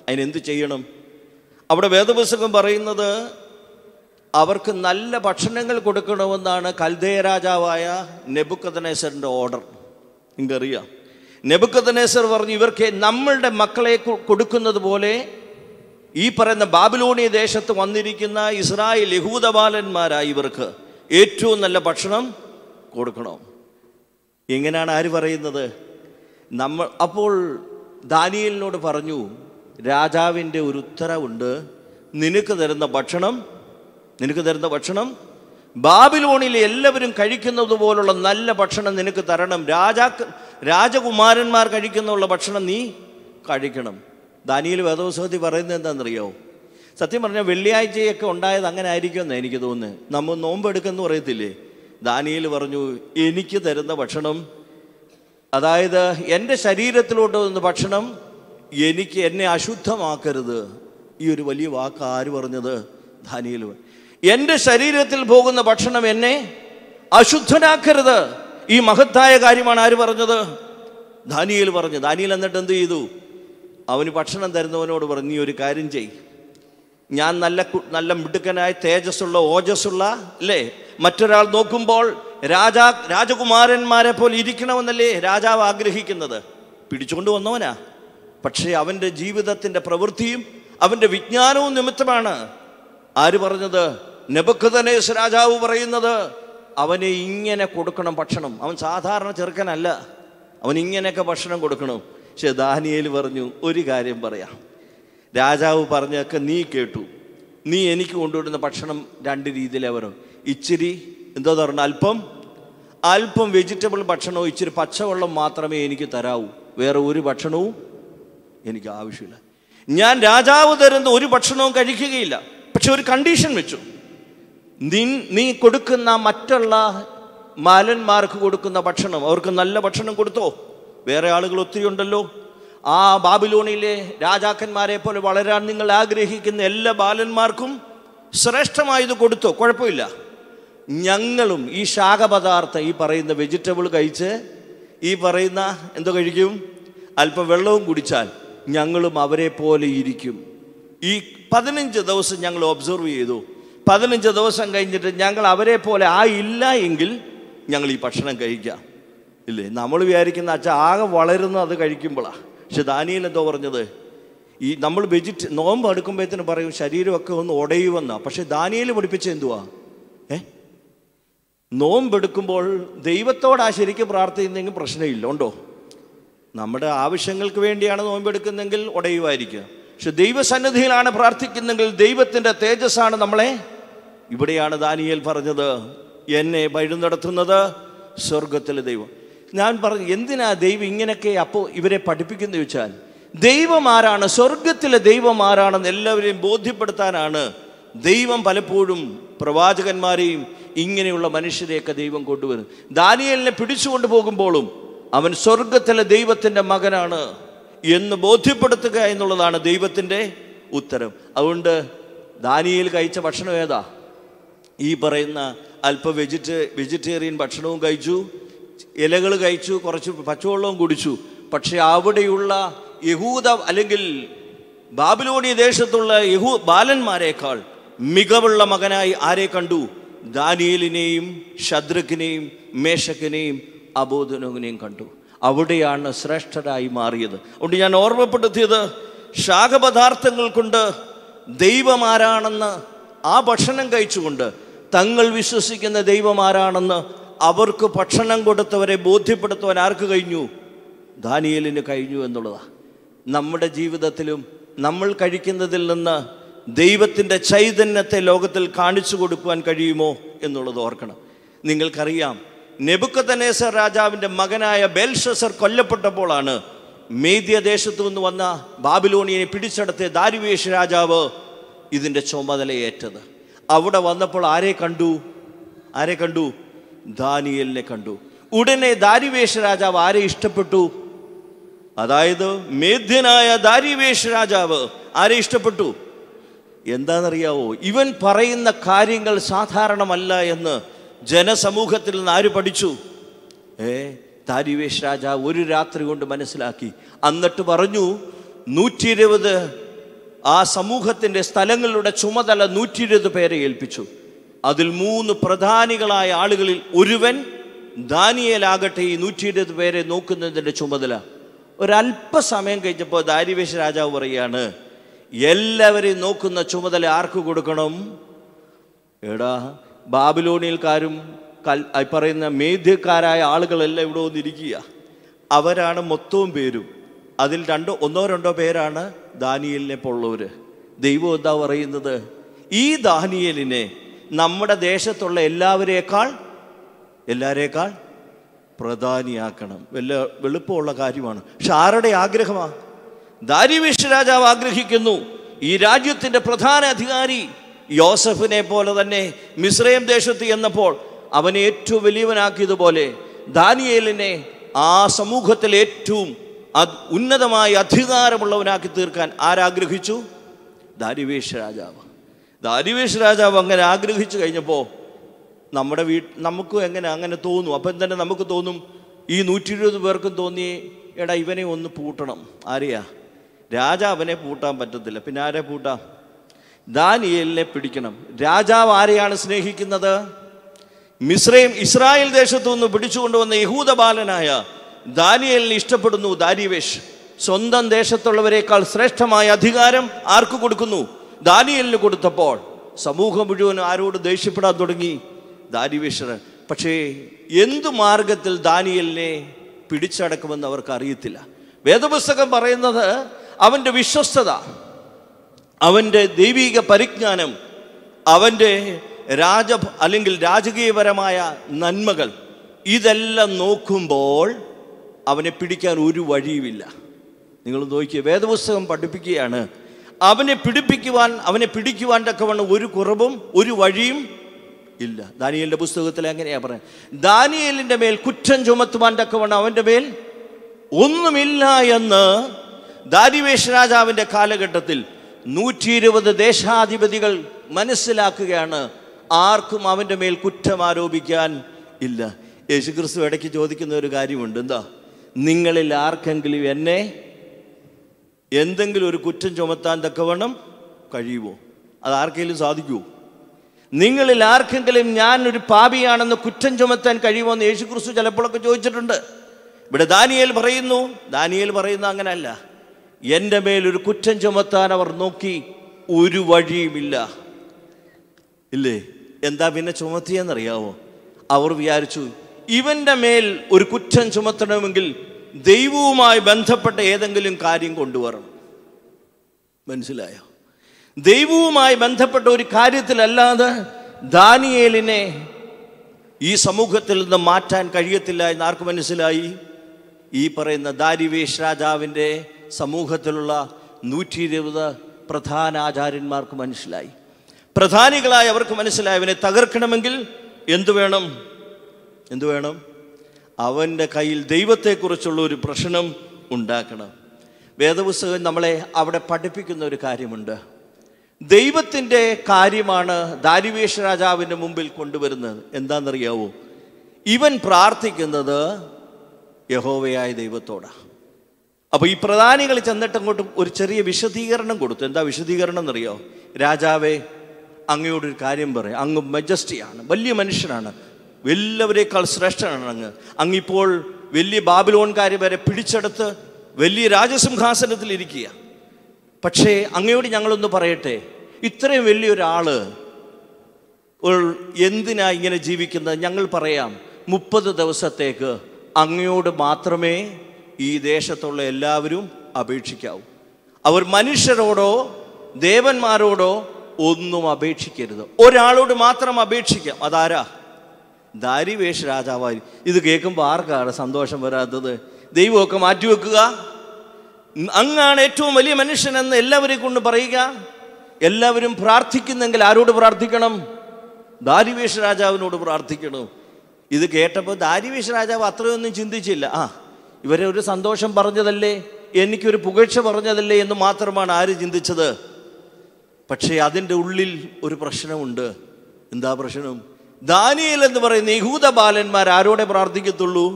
Speaker 1: അതിനെന്ത് ചെയ്യണം അവിടെ വേദപുസ്തകം പറയുന്നത് അവർക്ക് നല്ല ഭക്ഷണങ്ങൾ കൊടുക്കണമെന്നാണ് കൽദയ രാജാവായ നെബുക്കദനേസറിൻ്റെ ഓർഡർ നിങ്ങൾക്കറിയാം നെബുക്കദനേസർ പറഞ്ഞു ഇവർക്ക് നമ്മളുടെ മക്കളെ കൊടുക്കുന്നത് പോലെ ഈ പറയുന്ന ബാബിലോണിയ ദേശത്ത് വന്നിരിക്കുന്ന ഇസ്രായേൽ യഹൂദബാലന്മാരായി ഇവർക്ക് ഏറ്റവും നല്ല ഭക്ഷണം കൊടുക്കണം എങ്ങനെയാണ് ആര് പറയുന്നത് നമ്മൾ അപ്പോൾ ദാനിയലിനോട് പറഞ്ഞു രാജാവിൻ്റെ ഒരു ഉത്തരവുണ്ട് നിനക്ക് തരുന്ന ഭക്ഷണം നിനക്ക് തരുന്ന ഭക്ഷണം ബാബിലോണിലെ എല്ലാവരും കഴിക്കുന്നത് പോലുള്ള നല്ല ഭക്ഷണം നിനക്ക് തരണം രാജാ രാജകുമാരന്മാർ കഴിക്കുന്നുള്ള ഭക്ഷണം നീ കഴിക്കണം ദാനിയിൽ വേദോത്സവത്തിൽ പറയുന്നത് എന്താണെന്നറിയോ സത്യം പറഞ്ഞാൽ വെള്ളിയാഴ്ചയൊക്കെ ഉണ്ടായത് അങ്ങനെ ആയിരിക്കുമെന്ന് എനിക്ക് തോന്നുന്നത് നമ്മൾ നോമ്പെടുക്കെന്ന് പറയത്തില്ലേ ദാനിയിൽ പറഞ്ഞു എനിക്ക് തരുന്ന ഭക്ഷണം അതായത് എൻ്റെ ശരീരത്തിലോട്ട് വന്ന ഭക്ഷണം എനിക്ക് എന്നെ അശുദ്ധമാക്കരുത് ഈ ഒരു വലിയ വാക്ക് ആര് പറഞ്ഞത് ദാനിയിൽ എൻ്റെ ശരീരത്തിൽ പോകുന്ന ഭക്ഷണം എന്നെ അശുദ്ധനാക്കരുത് ഈ മഹത്തായ കാര്യമാണ് ആര് പറഞ്ഞത് ദാനിയൽ പറഞ്ഞു ദാനിയൽ എന്നിട്ട് എന്ത് ചെയ്തു അവന് ഭക്ഷണം തരുന്നവനോട് പറഞ്ഞു നീ ഒരു കാര്യം ചെയ് ഞാൻ നല്ല നല്ല മിടുക്കനായ തേജസ്സുള്ള ഓജസ്സുള്ള അല്ലേ മറ്റൊരാൾ നോക്കുമ്പോൾ രാജാ രാജകുമാരന്മാരെ പോലെ ഇരിക്കണമെന്നല്ലേ രാജാവ് ആഗ്രഹിക്കുന്നത് പിടിച്ചുകൊണ്ട് വന്നവനാ പക്ഷേ അവൻ്റെ ജീവിതത്തിൻ്റെ പ്രവൃത്തിയും അവൻ്റെ വിജ്ഞാനവും നിമിത്തമാണ് ആര് പറഞ്ഞത് നെബുക്കുതനേസ് രാജാവ് പറയുന്നത് അവനെ ഇങ്ങനെ കൊടുക്കണം ഭക്ഷണം അവൻ സാധാരണ ചെറുക്കനല്ല അവൻ ഇങ്ങനെയൊക്കെ ഭക്ഷണം കൊടുക്കണം പക്ഷെ ദാനിയേൽ പറഞ്ഞു ഒരു കാര്യം പറയാം രാജാവ് പറഞ്ഞൊക്കെ നീ കേട്ടു നീ എനിക്ക് കൊണ്ടുവിടുന്ന ഭക്ഷണം രണ്ട് രീതിയിലേ വരും ഇച്ചിരി എന്തോ പറഞ്ഞു അല്പം അല്പം വെജിറ്റബിൾ ഭക്ഷണവും ഇച്ചിരി പച്ചവെള്ളം മാത്രമേ എനിക്ക് തരാവൂ വേറെ ഒരു ഭക്ഷണവും എനിക്ക് ആവശ്യമില്ല ഞാൻ രാജാവ് തരുന്ന ഒരു ഭക്ഷണവും കഴിക്കുകയില്ല പക്ഷെ ഒരു കണ്ടീഷൻ വെച്ചു നീ കൊടുക്കുന്ന മറ്റുള്ള മാലന്മാർക്ക് കൊടുക്കുന്ന ഭക്ഷണം അവർക്ക് നല്ല ഭക്ഷണം കൊടുത്തോ വേറെ ആളുകൾ ഒത്തിരി ഉണ്ടല്ലോ ആ ബാബിലോണിലെ രാജാക്കന്മാരെ പോലെ വളരാൻ നിങ്ങൾ ആഗ്രഹിക്കുന്ന എല്ലാ ബാലന്മാർക്കും ശ്രേഷ്ഠമായത് കൊടുത്തോ കുഴപ്പമില്ല ഞങ്ങളും ഈ ശാഖപദാർത്ഥം ഈ പറയുന്ന വെജിറ്റബിൾ കഴിച്ച് ഈ പറയുന്ന എന്തോ കഴിക്കും അല്പം വെള്ളവും കുടിച്ചാൽ ഞങ്ങളും അവരെ പോലെ ഇരിക്കും ഈ പതിനഞ്ച് ദിവസം ഞങ്ങൾ ഒബ്സർവ് ചെയ്തു പതിനഞ്ച് ദിവസം കഴിഞ്ഞിട്ട് ഞങ്ങൾ അവരെ പോലെ ആയില്ല എങ്കിൽ ഞങ്ങൾ ഈ ഭക്ഷണം കഴിക്കാം ഇല്ലേ നമ്മൾ വിചാരിക്കുന്ന അച്ഛ ആകെ വളരുന്നു അത് കഴിക്കുമ്പോഴാണ് പക്ഷെ ദാനിയിൽ എന്തോ പറഞ്ഞത് ഈ നമ്മൾ വെജിറ്റ് നോമ്പ് എടുക്കുമ്പോഴത്തേന് പറയും ശരീരമൊക്കെ ഒന്ന് ഉടയുവെന്നാ പക്ഷേ ദാനിയിൽ പഠിപ്പിച്ച എന്തുവാ ഏ നോമ്പെടുക്കുമ്പോൾ ദൈവത്തോടാ ശരിക്കും പ്രാർത്ഥിക്കുന്നെങ്കിൽ പ്രശ്നമില്ല ഉണ്ടോ നമ്മുടെ ആവശ്യങ്ങൾക്ക് വേണ്ടിയാണ് നോമ്പെടുക്കുന്നെങ്കിൽ ഉടയുമായിരിക്കുക പക്ഷെ ദൈവസന്നിധിയിലാണ് പ്രാർത്ഥിക്കുന്നെങ്കിൽ ദൈവത്തിൻ്റെ തേജസ്സാണ് നമ്മളെ ഇവിടെയാണ് ദാനിയേൽ പറഞ്ഞത് എന്നെ വഴി നടത്തുന്നത് സ്വർഗത്തിലെ ദൈവം ഞാൻ പറഞ്ഞു എന്തിനാ ദൈവം ഇങ്ങനെയൊക്കെ അപ്പോൾ ഇവരെ പഠിപ്പിക്കുന്നു ചോദിച്ചാൽ ദൈവം ആരാണ് സ്വർഗത്തിലെ ദൈവം ആരാണെന്ന് എല്ലാവരെയും ബോധ്യപ്പെടുത്താനാണ് ദൈവം പലപ്പോഴും പ്രവാചകന്മാരെയും ഇങ്ങനെയുള്ള മനുഷ്യരെയൊക്കെ ദൈവം കൊണ്ടുവരും ദാനിയലിനെ പിടിച്ചുകൊണ്ട് പോകുമ്പോഴും അവൻ സ്വർഗത്തിലെ ദൈവത്തിൻ്റെ മകനാണ് എന്ന് ബോധ്യപ്പെടുത്തുക എന്നുള്ളതാണ് ദൈവത്തിൻ്റെ ഉത്തരം അതുകൊണ്ട് ദാനിയിൽ കഴിച്ച ഭക്ഷണം ഏതാ ഈ പറയുന്ന അല്പ വെജിറ്റ വെജിറ്റേറിയൻ ഭക്ഷണവും കഴിച്ചു ഇലകൾ കഴിച്ചു കുറച്ച് പച്ചവെള്ളവും കുടിച്ചു പക്ഷേ അവിടെയുള്ള യഹൂദ അല്ലെങ്കിൽ ബാബിലോണി ദേശത്തുള്ള യഹൂ ബാലന്മാരെക്കാൾ മികവുള്ള മകനായി ആരെ കണ്ടു ദാനിയലിനെയും ഷദ്രക്കിനെയും മേശക്കിനെയും അബോധനവിനെയും കണ്ടു അവിടെയാണ് ശ്രേഷ്ഠരായി മാറിയത് അതുകൊണ്ട് ഞാൻ ഓർമ്മപ്പെടുത്തിയത് ശാഖപദാർത്ഥങ്ങൾ കൊണ്ട് ദൈവമാരാണെന്ന് ആ ഭക്ഷണം കഴിച്ചുകൊണ്ട് തങ്ങൾ വിശ്വസിക്കുന്ന ദൈവമാരാണെന്ന് അവർക്ക് ഭക്ഷണം കൊടുത്തവരെ ബോധ്യപ്പെടുത്തുവാൻ ആർക്ക് കഴിഞ്ഞു ദാനിയലിന് കഴിഞ്ഞു എന്നുള്ളതാണ് നമ്മുടെ ജീവിതത്തിലും നമ്മൾ കഴിക്കുന്നതിൽ നിന്ന് ദൈവത്തിൻ്റെ ചൈതന്യത്തെ ലോകത്തിൽ കാണിച്ചു കൊടുക്കുവാൻ കഴിയുമോ എന്നുള്ളത് ഓർക്കണം നിങ്ങൾക്കറിയാം നെബുക്കത്തനേസർ രാജാവിൻ്റെ മകനായ ബേൽഷസർ കൊല്ലപ്പെട്ടപ്പോഴാണ് മേദ്യ ദേശത്തു നിന്ന് വന്ന ബാബിലോണിയനെ പിടിച്ചെടുത്ത് ദാരിവേഷ രാജാവ് ഇതിൻ്റെ ചുമതലയേറ്റത് അവിടെ വന്നപ്പോൾ ആരെ കണ്ടു ആരെ കണ്ടു ദാനിയലിനെ കണ്ടു ഉടനെ ദാരിവേഷ രാജാവ് ആരെ ഇഷ്ടപ്പെട്ടു അതായത് മേധ്യനായ ദാരിവേഷ് രാജാവ് ആരെ ഇഷ്ടപ്പെട്ടു എന്താണെന്നറിയാവോ ഇവൻ പറയുന്ന കാര്യങ്ങൾ സാധാരണമല്ല എന്ന് ജനസമൂഹത്തിൽ നിന്ന് ആര് പഠിച്ചു ഏ താരിവേഷ് രാജാവ് ഒരു രാത്രി കൊണ്ട് മനസ്സിലാക്കി എന്നിട്ട് പറഞ്ഞു നൂറ്റി ഇരുപത് ആ സമൂഹത്തിൻ്റെ സ്ഥലങ്ങളുടെ ചുമതല നൂറ്റി ഇരുപത് പേരെ ഏൽപ്പിച്ചു അതിൽ മൂന്ന് പ്രധാനികളായ ആളുകളിൽ ഒരുവൻ ദാനിയലാകട്ടെ ഈ നൂറ്റി ഇരുപത് പേരെ നോക്കുന്നതിൻ്റെ ചുമതല ഒരല്പസമയം കഴിഞ്ഞപ്പോൾ ദാരിവേഷ് രാജാവ് പറയുകയാണ് എല്ലാവരെയും നോക്കുന്ന ചുമതല ആർക്ക് കൊടുക്കണം എടാ ബാബിലോണിയൽക്കാരും കൽ പറയുന്ന മേധ്യക്കാരായ ആളുകളെല്ലാം ഇവിടെ വന്നിരിക്കുക അവരാണ് മൊത്തവും പേരും അതിൽ രണ്ടോ ഒന്നോ രണ്ടോ പേരാണ് ദാനിയലിനെ പോലുള്ളവർ ദൈവം എന്താ പറയുന്നത് ഈ ദാനിയലിനെ നമ്മുടെ ദേശത്തുള്ള എല്ലാവരേക്കാൾ എല്ലാവരേക്കാൾ പ്രധാനിയാക്കണം വല്ല വെളുപ്പമുള്ള കാര്യമാണ് പക്ഷെ ആരുടെ ആഗ്രഹമാണ് ദാരിവേഷ് രാജാവ് ആഗ്രഹിക്കുന്നു ഈ രാജ്യത്തിൻ്റെ പ്രധാന അധികാരി യോസഫിനെ പോലെ തന്നെ മിശ്രയം ദേശത്ത് എന്നപ്പോൾ അവനെ ഏറ്റവും വലിയവനാക്കിയതുപോലെ ദാനിയേലിനെ ആ സമൂഹത്തിൽ ഏറ്റവും ഉന്നതമായ അധികാരമുള്ളവനാക്കി തീർക്കാൻ ആരാഗ്രഹിച്ചു ദാരിവേഷ് രാജാവ് ദാരിവേഷ് രാജാവ് അങ്ങനെ ആഗ്രഹിച്ചു കഴിഞ്ഞപ്പോൾ നമ്മുടെ വീ നമുക്കും എങ്ങനെ അങ്ങനെ തോന്നും അപ്പം തന്നെ നമുക്ക് തോന്നും ഈ നൂറ്റി ഇരുപത് പേർക്കും തോന്നി എടാ ഇവനെ ഒന്ന് പൂട്ടണം ആരെയാ രാജാവനെ പൂട്ടാൻ പറ്റത്തില്ല പിന്നെ ആരെ പൂട്ടാം ദാനിയേലിനെ പിടിക്കണം രാജാവ് ആരെയാണ് സ്നേഹിക്കുന്നത് മിശ്രയും ഇസ്രായേൽ ദേശത്തു നിന്ന് പിടിച്ചുകൊണ്ടുവന്ന യഹൂദ ബാലനായ ദാനിയേലിനെ ഇഷ്ടപ്പെടുന്നു ദാരിവേഷ് സ്വന്തം ദേശത്തുള്ളവരെക്കാൾ ശ്രേഷ്ഠമായ അധികാരം ആർക്ക് കൊടുക്കുന്നു ദാനിയലിന് കൊടുത്തപ്പോൾ സമൂഹം മുഴുവൻ ആരോട് ദേഷ്യപ്പെടാൻ തുടങ്ങി ദാരിവേഷന് പക്ഷേ എന്തു മാർഗത്തിൽ ദാനിയലിനെ പിടിച്ചടക്കുമെന്ന് അവർക്ക് അറിയത്തില്ല വേദപുസ്തകം പറയുന്നത് അവൻ്റെ വിശ്വസ്തത അവൻ്റെ ദൈവിക പരിജ്ഞാനം അവൻ്റെ രാജ അല്ലെങ്കിൽ രാജകീയപരമായ നന്മകൾ ഇതെല്ലാം നോക്കുമ്പോൾ അവനെ പിടിക്കാൻ ഒരു വഴിയുമില്ല നിങ്ങൾ നോക്കിയ വേദപുസ്തകം പഠിപ്പിക്കുകയാണ് അവനെ പിടിപ്പിക്കുവാൻ അവനെ പിടിക്കുവാൻ തക്കവണ്ണം ഒരു കുറവും ഒരു വഴിയും ഇല്ല ദാനിയലിൻ്റെ പുസ്തകത്തിൽ എങ്ങനെയാണ് പറയുന്നത് ദാനിയലിൻ്റെ മേൽ കുറ്റം ചുമത്തുവാൻ തക്കവണ്ണം അവൻ്റെ മേൽ ഒന്നുമില്ല എന്ന് ദാരിവേഷ രാജാവിൻ്റെ കാലഘട്ടത്തിൽ നൂറ്റി ഇരുപത് ദേശാധിപതികൾ മനസ്സിലാക്കുകയാണ് ആർക്കും അവൻ്റെ മേൽ കുറ്റം ആരോപിക്കാൻ ഇല്ല യേശുക്രിസ്തു ഇടയ്ക്ക് ചോദിക്കുന്ന ഒരു കാര്യമുണ്ട് എന്താ നിങ്ങളിൽ ആർക്കെങ്കിലും എന്നെ എന്തെങ്കിലും ഒരു കുറ്റം ചുമത്താൻ തക്കവണ്ണം കഴിയുമോ അത് ആർക്കെങ്കിലും സാധിക്കുമോ നിങ്ങളിൽ ആർക്കെങ്കിലും ഞാൻ ഒരു പാപിയാണെന്ന് കുറ്റം ചുമത്താൻ കഴിയുമോ എന്ന് യേശുക്രിസ്തു ചിലപ്പോഴൊക്കെ ചോദിച്ചിട്ടുണ്ട് ഇവിടെ ദാനിയേൽ പറയുന്നു ദാനിയേൽ പറയുന്ന അങ്ങനെയല്ല എൻ്റെ മേലൊരു കുറ്റം ചുമത്താൻ അവർ നോക്കി ഒരു വഴിയുമില്ല ഇല്ലേ എന്താ പിന്നെ ചുമത്തിയെന്നറിയാവോ അവർ വിചാരിച്ചു ഇവൻ്റെ മേൽ ഒരു കുറ്റം ചുമത്തണമെങ്കിൽ ദൈവവുമായി ബന്ധപ്പെട്ട ഏതെങ്കിലും കാര്യം കൊണ്ടുവരണം മനസ്സിലായോ ദൈവവുമായി ബന്ധപ്പെട്ട ഒരു കാര്യത്തിലല്ലാതെ ദാനിയേലിനെ ഈ സമൂഹത്തിൽ നിന്ന് മാറ്റാൻ കഴിയത്തില്ല എന്ന് ആർക്ക് മനസ്സിലായി ഈ പറയുന്ന ദാരിവേഷ് രാജാവിൻ്റെ സമൂഹത്തിലുള്ള നൂറ്റി ഇരുപത് പ്രധാന ആചാര്യന്മാർക്ക് മനസ്സിലായി പ്രധാനികളായ അവർക്ക് മനസ്സിലായി അവനെ തകർക്കണമെങ്കിൽ എന്തു വേണം എന്തു വേണം അവൻ്റെ കയ്യിൽ ദൈവത്തെക്കുറിച്ചുള്ള ഒരു പ്രശ്നം ഉണ്ടാക്കണം വേദപുസ്തകം നമ്മളെ അവിടെ പഠിപ്പിക്കുന്ന ഒരു കാര്യമുണ്ട് ദൈവത്തിൻ്റെ കാര്യമാണ് ദാരിവേഷ രാജാവിൻ്റെ മുമ്പിൽ കൊണ്ടുവരുന്നത് എന്താണെന്നറിയാവോ ഇവൻ പ്രാർത്ഥിക്കുന്നത് യഹോവയായ ദൈവത്തോടാണ് അപ്പോൾ ഈ പ്രധാനികൾ ചെന്നിട്ട് അങ്ങോട്ട് ഒരു ചെറിയ വിശദീകരണം കൊടുത്തു എന്താ വിശദീകരണം എന്നറിയോ രാജാവേ അങ്ങയോടൊരു കാര്യം പറയാം അങ്ങ് മെജസ്റ്റിയാണ് വലിയ മനുഷ്യനാണ് എല്ലാവരേക്കാൾ ശ്രേഷ്ഠനാണ് അങ്ങ് അങ്ങിപ്പോൾ വലിയ ബാബിലോൺകാരെ വരെ പിടിച്ചെടുത്ത് വലിയ രാജസിംഹാസനത്തിൽ ഇരിക്കുക പക്ഷേ അങ്ങയോട് ഞങ്ങളൊന്ന് പറയട്ടെ ഇത്രയും വലിയൊരാൾ എന്തിനാ ഇങ്ങനെ ജീവിക്കുന്നത് ഞങ്ങൾ പറയാം മുപ്പത് ദിവസത്തേക്ക് അങ്ങയോട് മാത്രമേ ഈ ദേശത്തുള്ള എല്ലാവരും അപേക്ഷിക്കാവും അവർ മനുഷ്യരോടോ ദേവന്മാരോടോ ഒന്നും അപേക്ഷിക്കരുത് ഒരാളോട് മാത്രം അപേക്ഷിക്കാം അതാരാ ദാരിവേഷ രാജാവായി ഇത് കേൾക്കുമ്പോൾ ആർക്കാണ് സന്തോഷം വരാത്തത് ദൈവമൊക്കെ മാറ്റിവെക്കുക അങ്ങാണ് ഏറ്റവും വലിയ മനുഷ്യനെന്ന് എല്ലാവരെയും കൊണ്ട് പറയുക എല്ലാവരും പ്രാർത്ഥിക്കുന്നെങ്കിൽ ആരോട് പ്രാർത്ഥിക്കണം ദാരിവേഷ രാജാവിനോട് പ്രാർത്ഥിക്കണം ഇത് കേട്ടപ്പോൾ ദാരിവേഷ രാജാവ് അത്രയൊന്നും ചിന്തിച്ചില്ല ആ ഇവരെ ഒരു സന്തോഷം പറഞ്ഞതല്ലേ എനിക്കൊരു പുകഴ്ച പറഞ്ഞതല്ലേ എന്ന് മാത്രമാണ് ആര് ചിന്തിച്ചത് പക്ഷേ അതിൻ്റെ ഉള്ളിൽ ഒരു പ്രശ്നമുണ്ട് എന്താ പ്രശ്നം ദാനിയൽ എന്ന് പറയുന്ന യഹൂദ ബാലന്മാർ ആരോടെ പ്രാർത്ഥിക്കത്തുള്ളൂ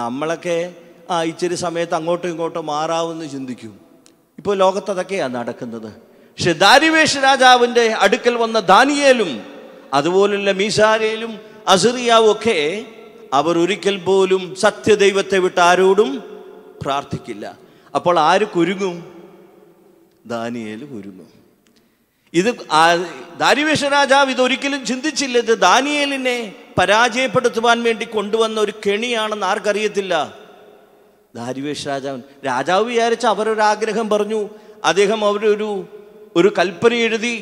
Speaker 1: നമ്മളൊക്കെ ആ ഇച്ചിരി സമയത്ത് അങ്ങോട്ടും ഇങ്ങോട്ടും മാറാവുമെന്ന് ചിന്തിക്കും ഇപ്പോൾ ലോകത്ത് അതൊക്കെയാണ് നടക്കുന്നത് പക്ഷെ ദാരിവേഷ രാജാവിൻ്റെ അടുക്കൽ വന്ന ദാനിയേലും അതുപോലുള്ള മീസാരയിലും അസിറിയാവും ഒക്കെ അവർ ഒരിക്കൽ പോലും സത്യദൈവത്തെ വിട്ട് ആരോടും പ്രാർത്ഥിക്കില്ല അപ്പോൾ ആര് കുരുങ്ങും ദാനിയേൽ കുരുങ്ങും ഇത് ദാരിവേഷ രാജാവ് ഇതൊരിക്കലും ചിന്തിച്ചില്ല ഇത് ദാനിയേലിനെ പരാജയപ്പെടുത്തുവാൻ വേണ്ടി കൊണ്ടുവന്ന ഒരു കെണിയാണെന്ന് ആർക്കറിയത്തില്ല ദാരിവേഷ രാജാവ് രാജാവ് വിചാരിച്ച അവരൊരാഗ്രഹം പറഞ്ഞു അദ്ദേഹം അവരൊരു ഒരു കൽപ്പന എഴുതി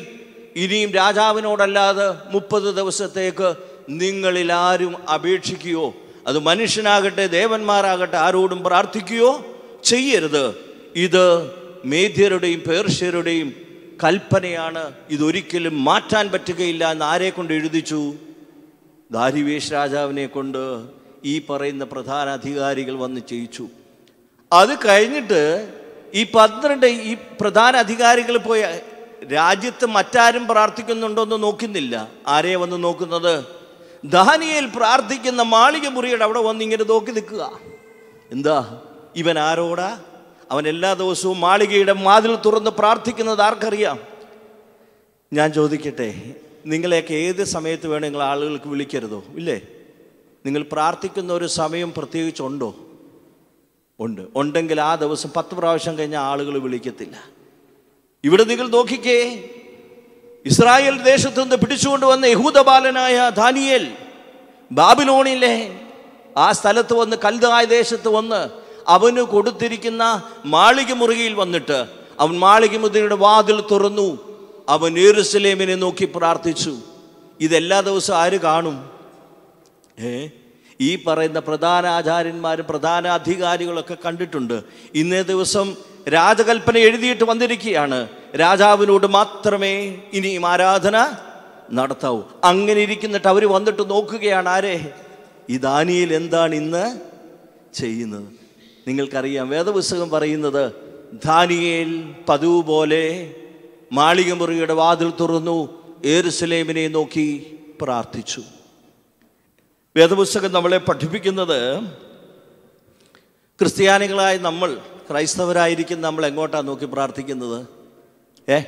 Speaker 1: ഇനിയും രാജാവിനോടല്ലാതെ മുപ്പത് ദിവസത്തേക്ക് നിങ്ങളിൽ ആരും അപേക്ഷിക്കുകയോ അത് മനുഷ്യനാകട്ടെ ദേവന്മാരാകട്ടെ ആരോടും പ്രാർത്ഥിക്കുകയോ ചെയ്യരുത് ഇത് മേധ്യരുടെയും പേർഷ്യരുടെയും കൽപ്പനയാണ് ഇതൊരിക്കലും മാറ്റാൻ പറ്റുകയില്ല എന്ന് ആരെ കൊണ്ട് എഴുതിച്ചു ദാരിവേഷ് രാജാവിനെ കൊണ്ട് ഈ പറയുന്ന പ്രധാന അധികാരികൾ വന്ന് ചെയ്യിച്ചു അത് കഴിഞ്ഞിട്ട് ഈ പന്ത്രണ്ട് ഈ പ്രധാന അധികാരികൾ പോയ രാജ്യത്ത് മറ്റാരും പ്രാർത്ഥിക്കുന്നുണ്ടോ എന്ന് നോക്കുന്നില്ല ആരെയാണ് വന്ന് നോക്കുന്നത് ദാനിയേൽ പ്രാർത്ഥിക്കുന്ന മാളിക മുറിയുടെ അവിടെ വന്ന് ഇങ്ങനെ നോക്കി നിൽക്കുക എന്താ ഇവൻ ആരോടാ അവൻ എല്ലാ ദിവസവും മാളികയുടെ മാതിൽ തുറന്ന് പ്രാർത്ഥിക്കുന്നത് ആർക്കറിയാം ഞാൻ ചോദിക്കട്ടെ നിങ്ങളെയൊക്കെ ഏത് സമയത്ത് വേണം നിങ്ങൾ ആളുകൾക്ക് വിളിക്കരുതോ ഇല്ലേ നിങ്ങൾ പ്രാർത്ഥിക്കുന്ന ഒരു സമയം പ്രത്യേകിച്ചുണ്ടോ ഉണ്ട് ഉണ്ടെങ്കിൽ ആ ദിവസം പത്ത് പ്രാവശ്യം കഴിഞ്ഞാൽ ആളുകൾ വിളിക്കത്തില്ല ഇവിടെ നിങ്ങൾ നോക്കിക്കേ ഇസ്രായേൽ ദേശത്തു നിന്ന് പിടിച്ചുകൊണ്ട് വന്ന യഹൂദബാലനായ ദാനിയേൽ ബാബിലോണിലെ ആ സ്ഥലത്ത് വന്ന് കൽതായ ദേശത്ത് വന്ന് അവന് കൊടുത്തിരിക്കുന്ന മാളിക മാളികമുറിയിൽ വന്നിട്ട് അവൻ മാളിക മാളികമുറിയുടെ വാതിൽ തുറന്നു അവൻ ഏറുസലേമിനെ നോക്കി പ്രാർത്ഥിച്ചു ഇതെല്ലാ ദിവസവും ആര് കാണും ഏ ഈ പറയുന്ന പ്രധാന ആചാര്യന്മാരും പ്രധാന അധികാരികളൊക്കെ കണ്ടിട്ടുണ്ട് ഇന്നേ ദിവസം രാജകൽപ്പന എഴുതിയിട്ട് വന്നിരിക്കുകയാണ് രാജാവിനോട് മാത്രമേ ഇനിയും ആരാധന നടത്താവൂ അങ്ങനെ ഇരിക്കുന്നിട്ട് അവർ വന്നിട്ട് നോക്കുകയാണ് ആരെ ഈ ദാനിയിൽ എന്താണ് ഇന്ന് ചെയ്യുന്നത് നിങ്ങൾക്കറിയാം വേദപുസ്തകം പറയുന്നത് ദാനിയേൽ പതിവ് പോലെ മാളികമുറിയുടെ വാതിൽ തുറന്നു ഏറുസലേമിനെ നോക്കി പ്രാർത്ഥിച്ചു വേദപുസ്തകം നമ്മളെ പഠിപ്പിക്കുന്നത് ക്രിസ്ത്യാനികളായ നമ്മൾ ക്രൈസ്തവരായിരിക്കും നമ്മൾ എങ്ങോട്ടാണ് നോക്കി പ്രാർത്ഥിക്കുന്നത് ഏ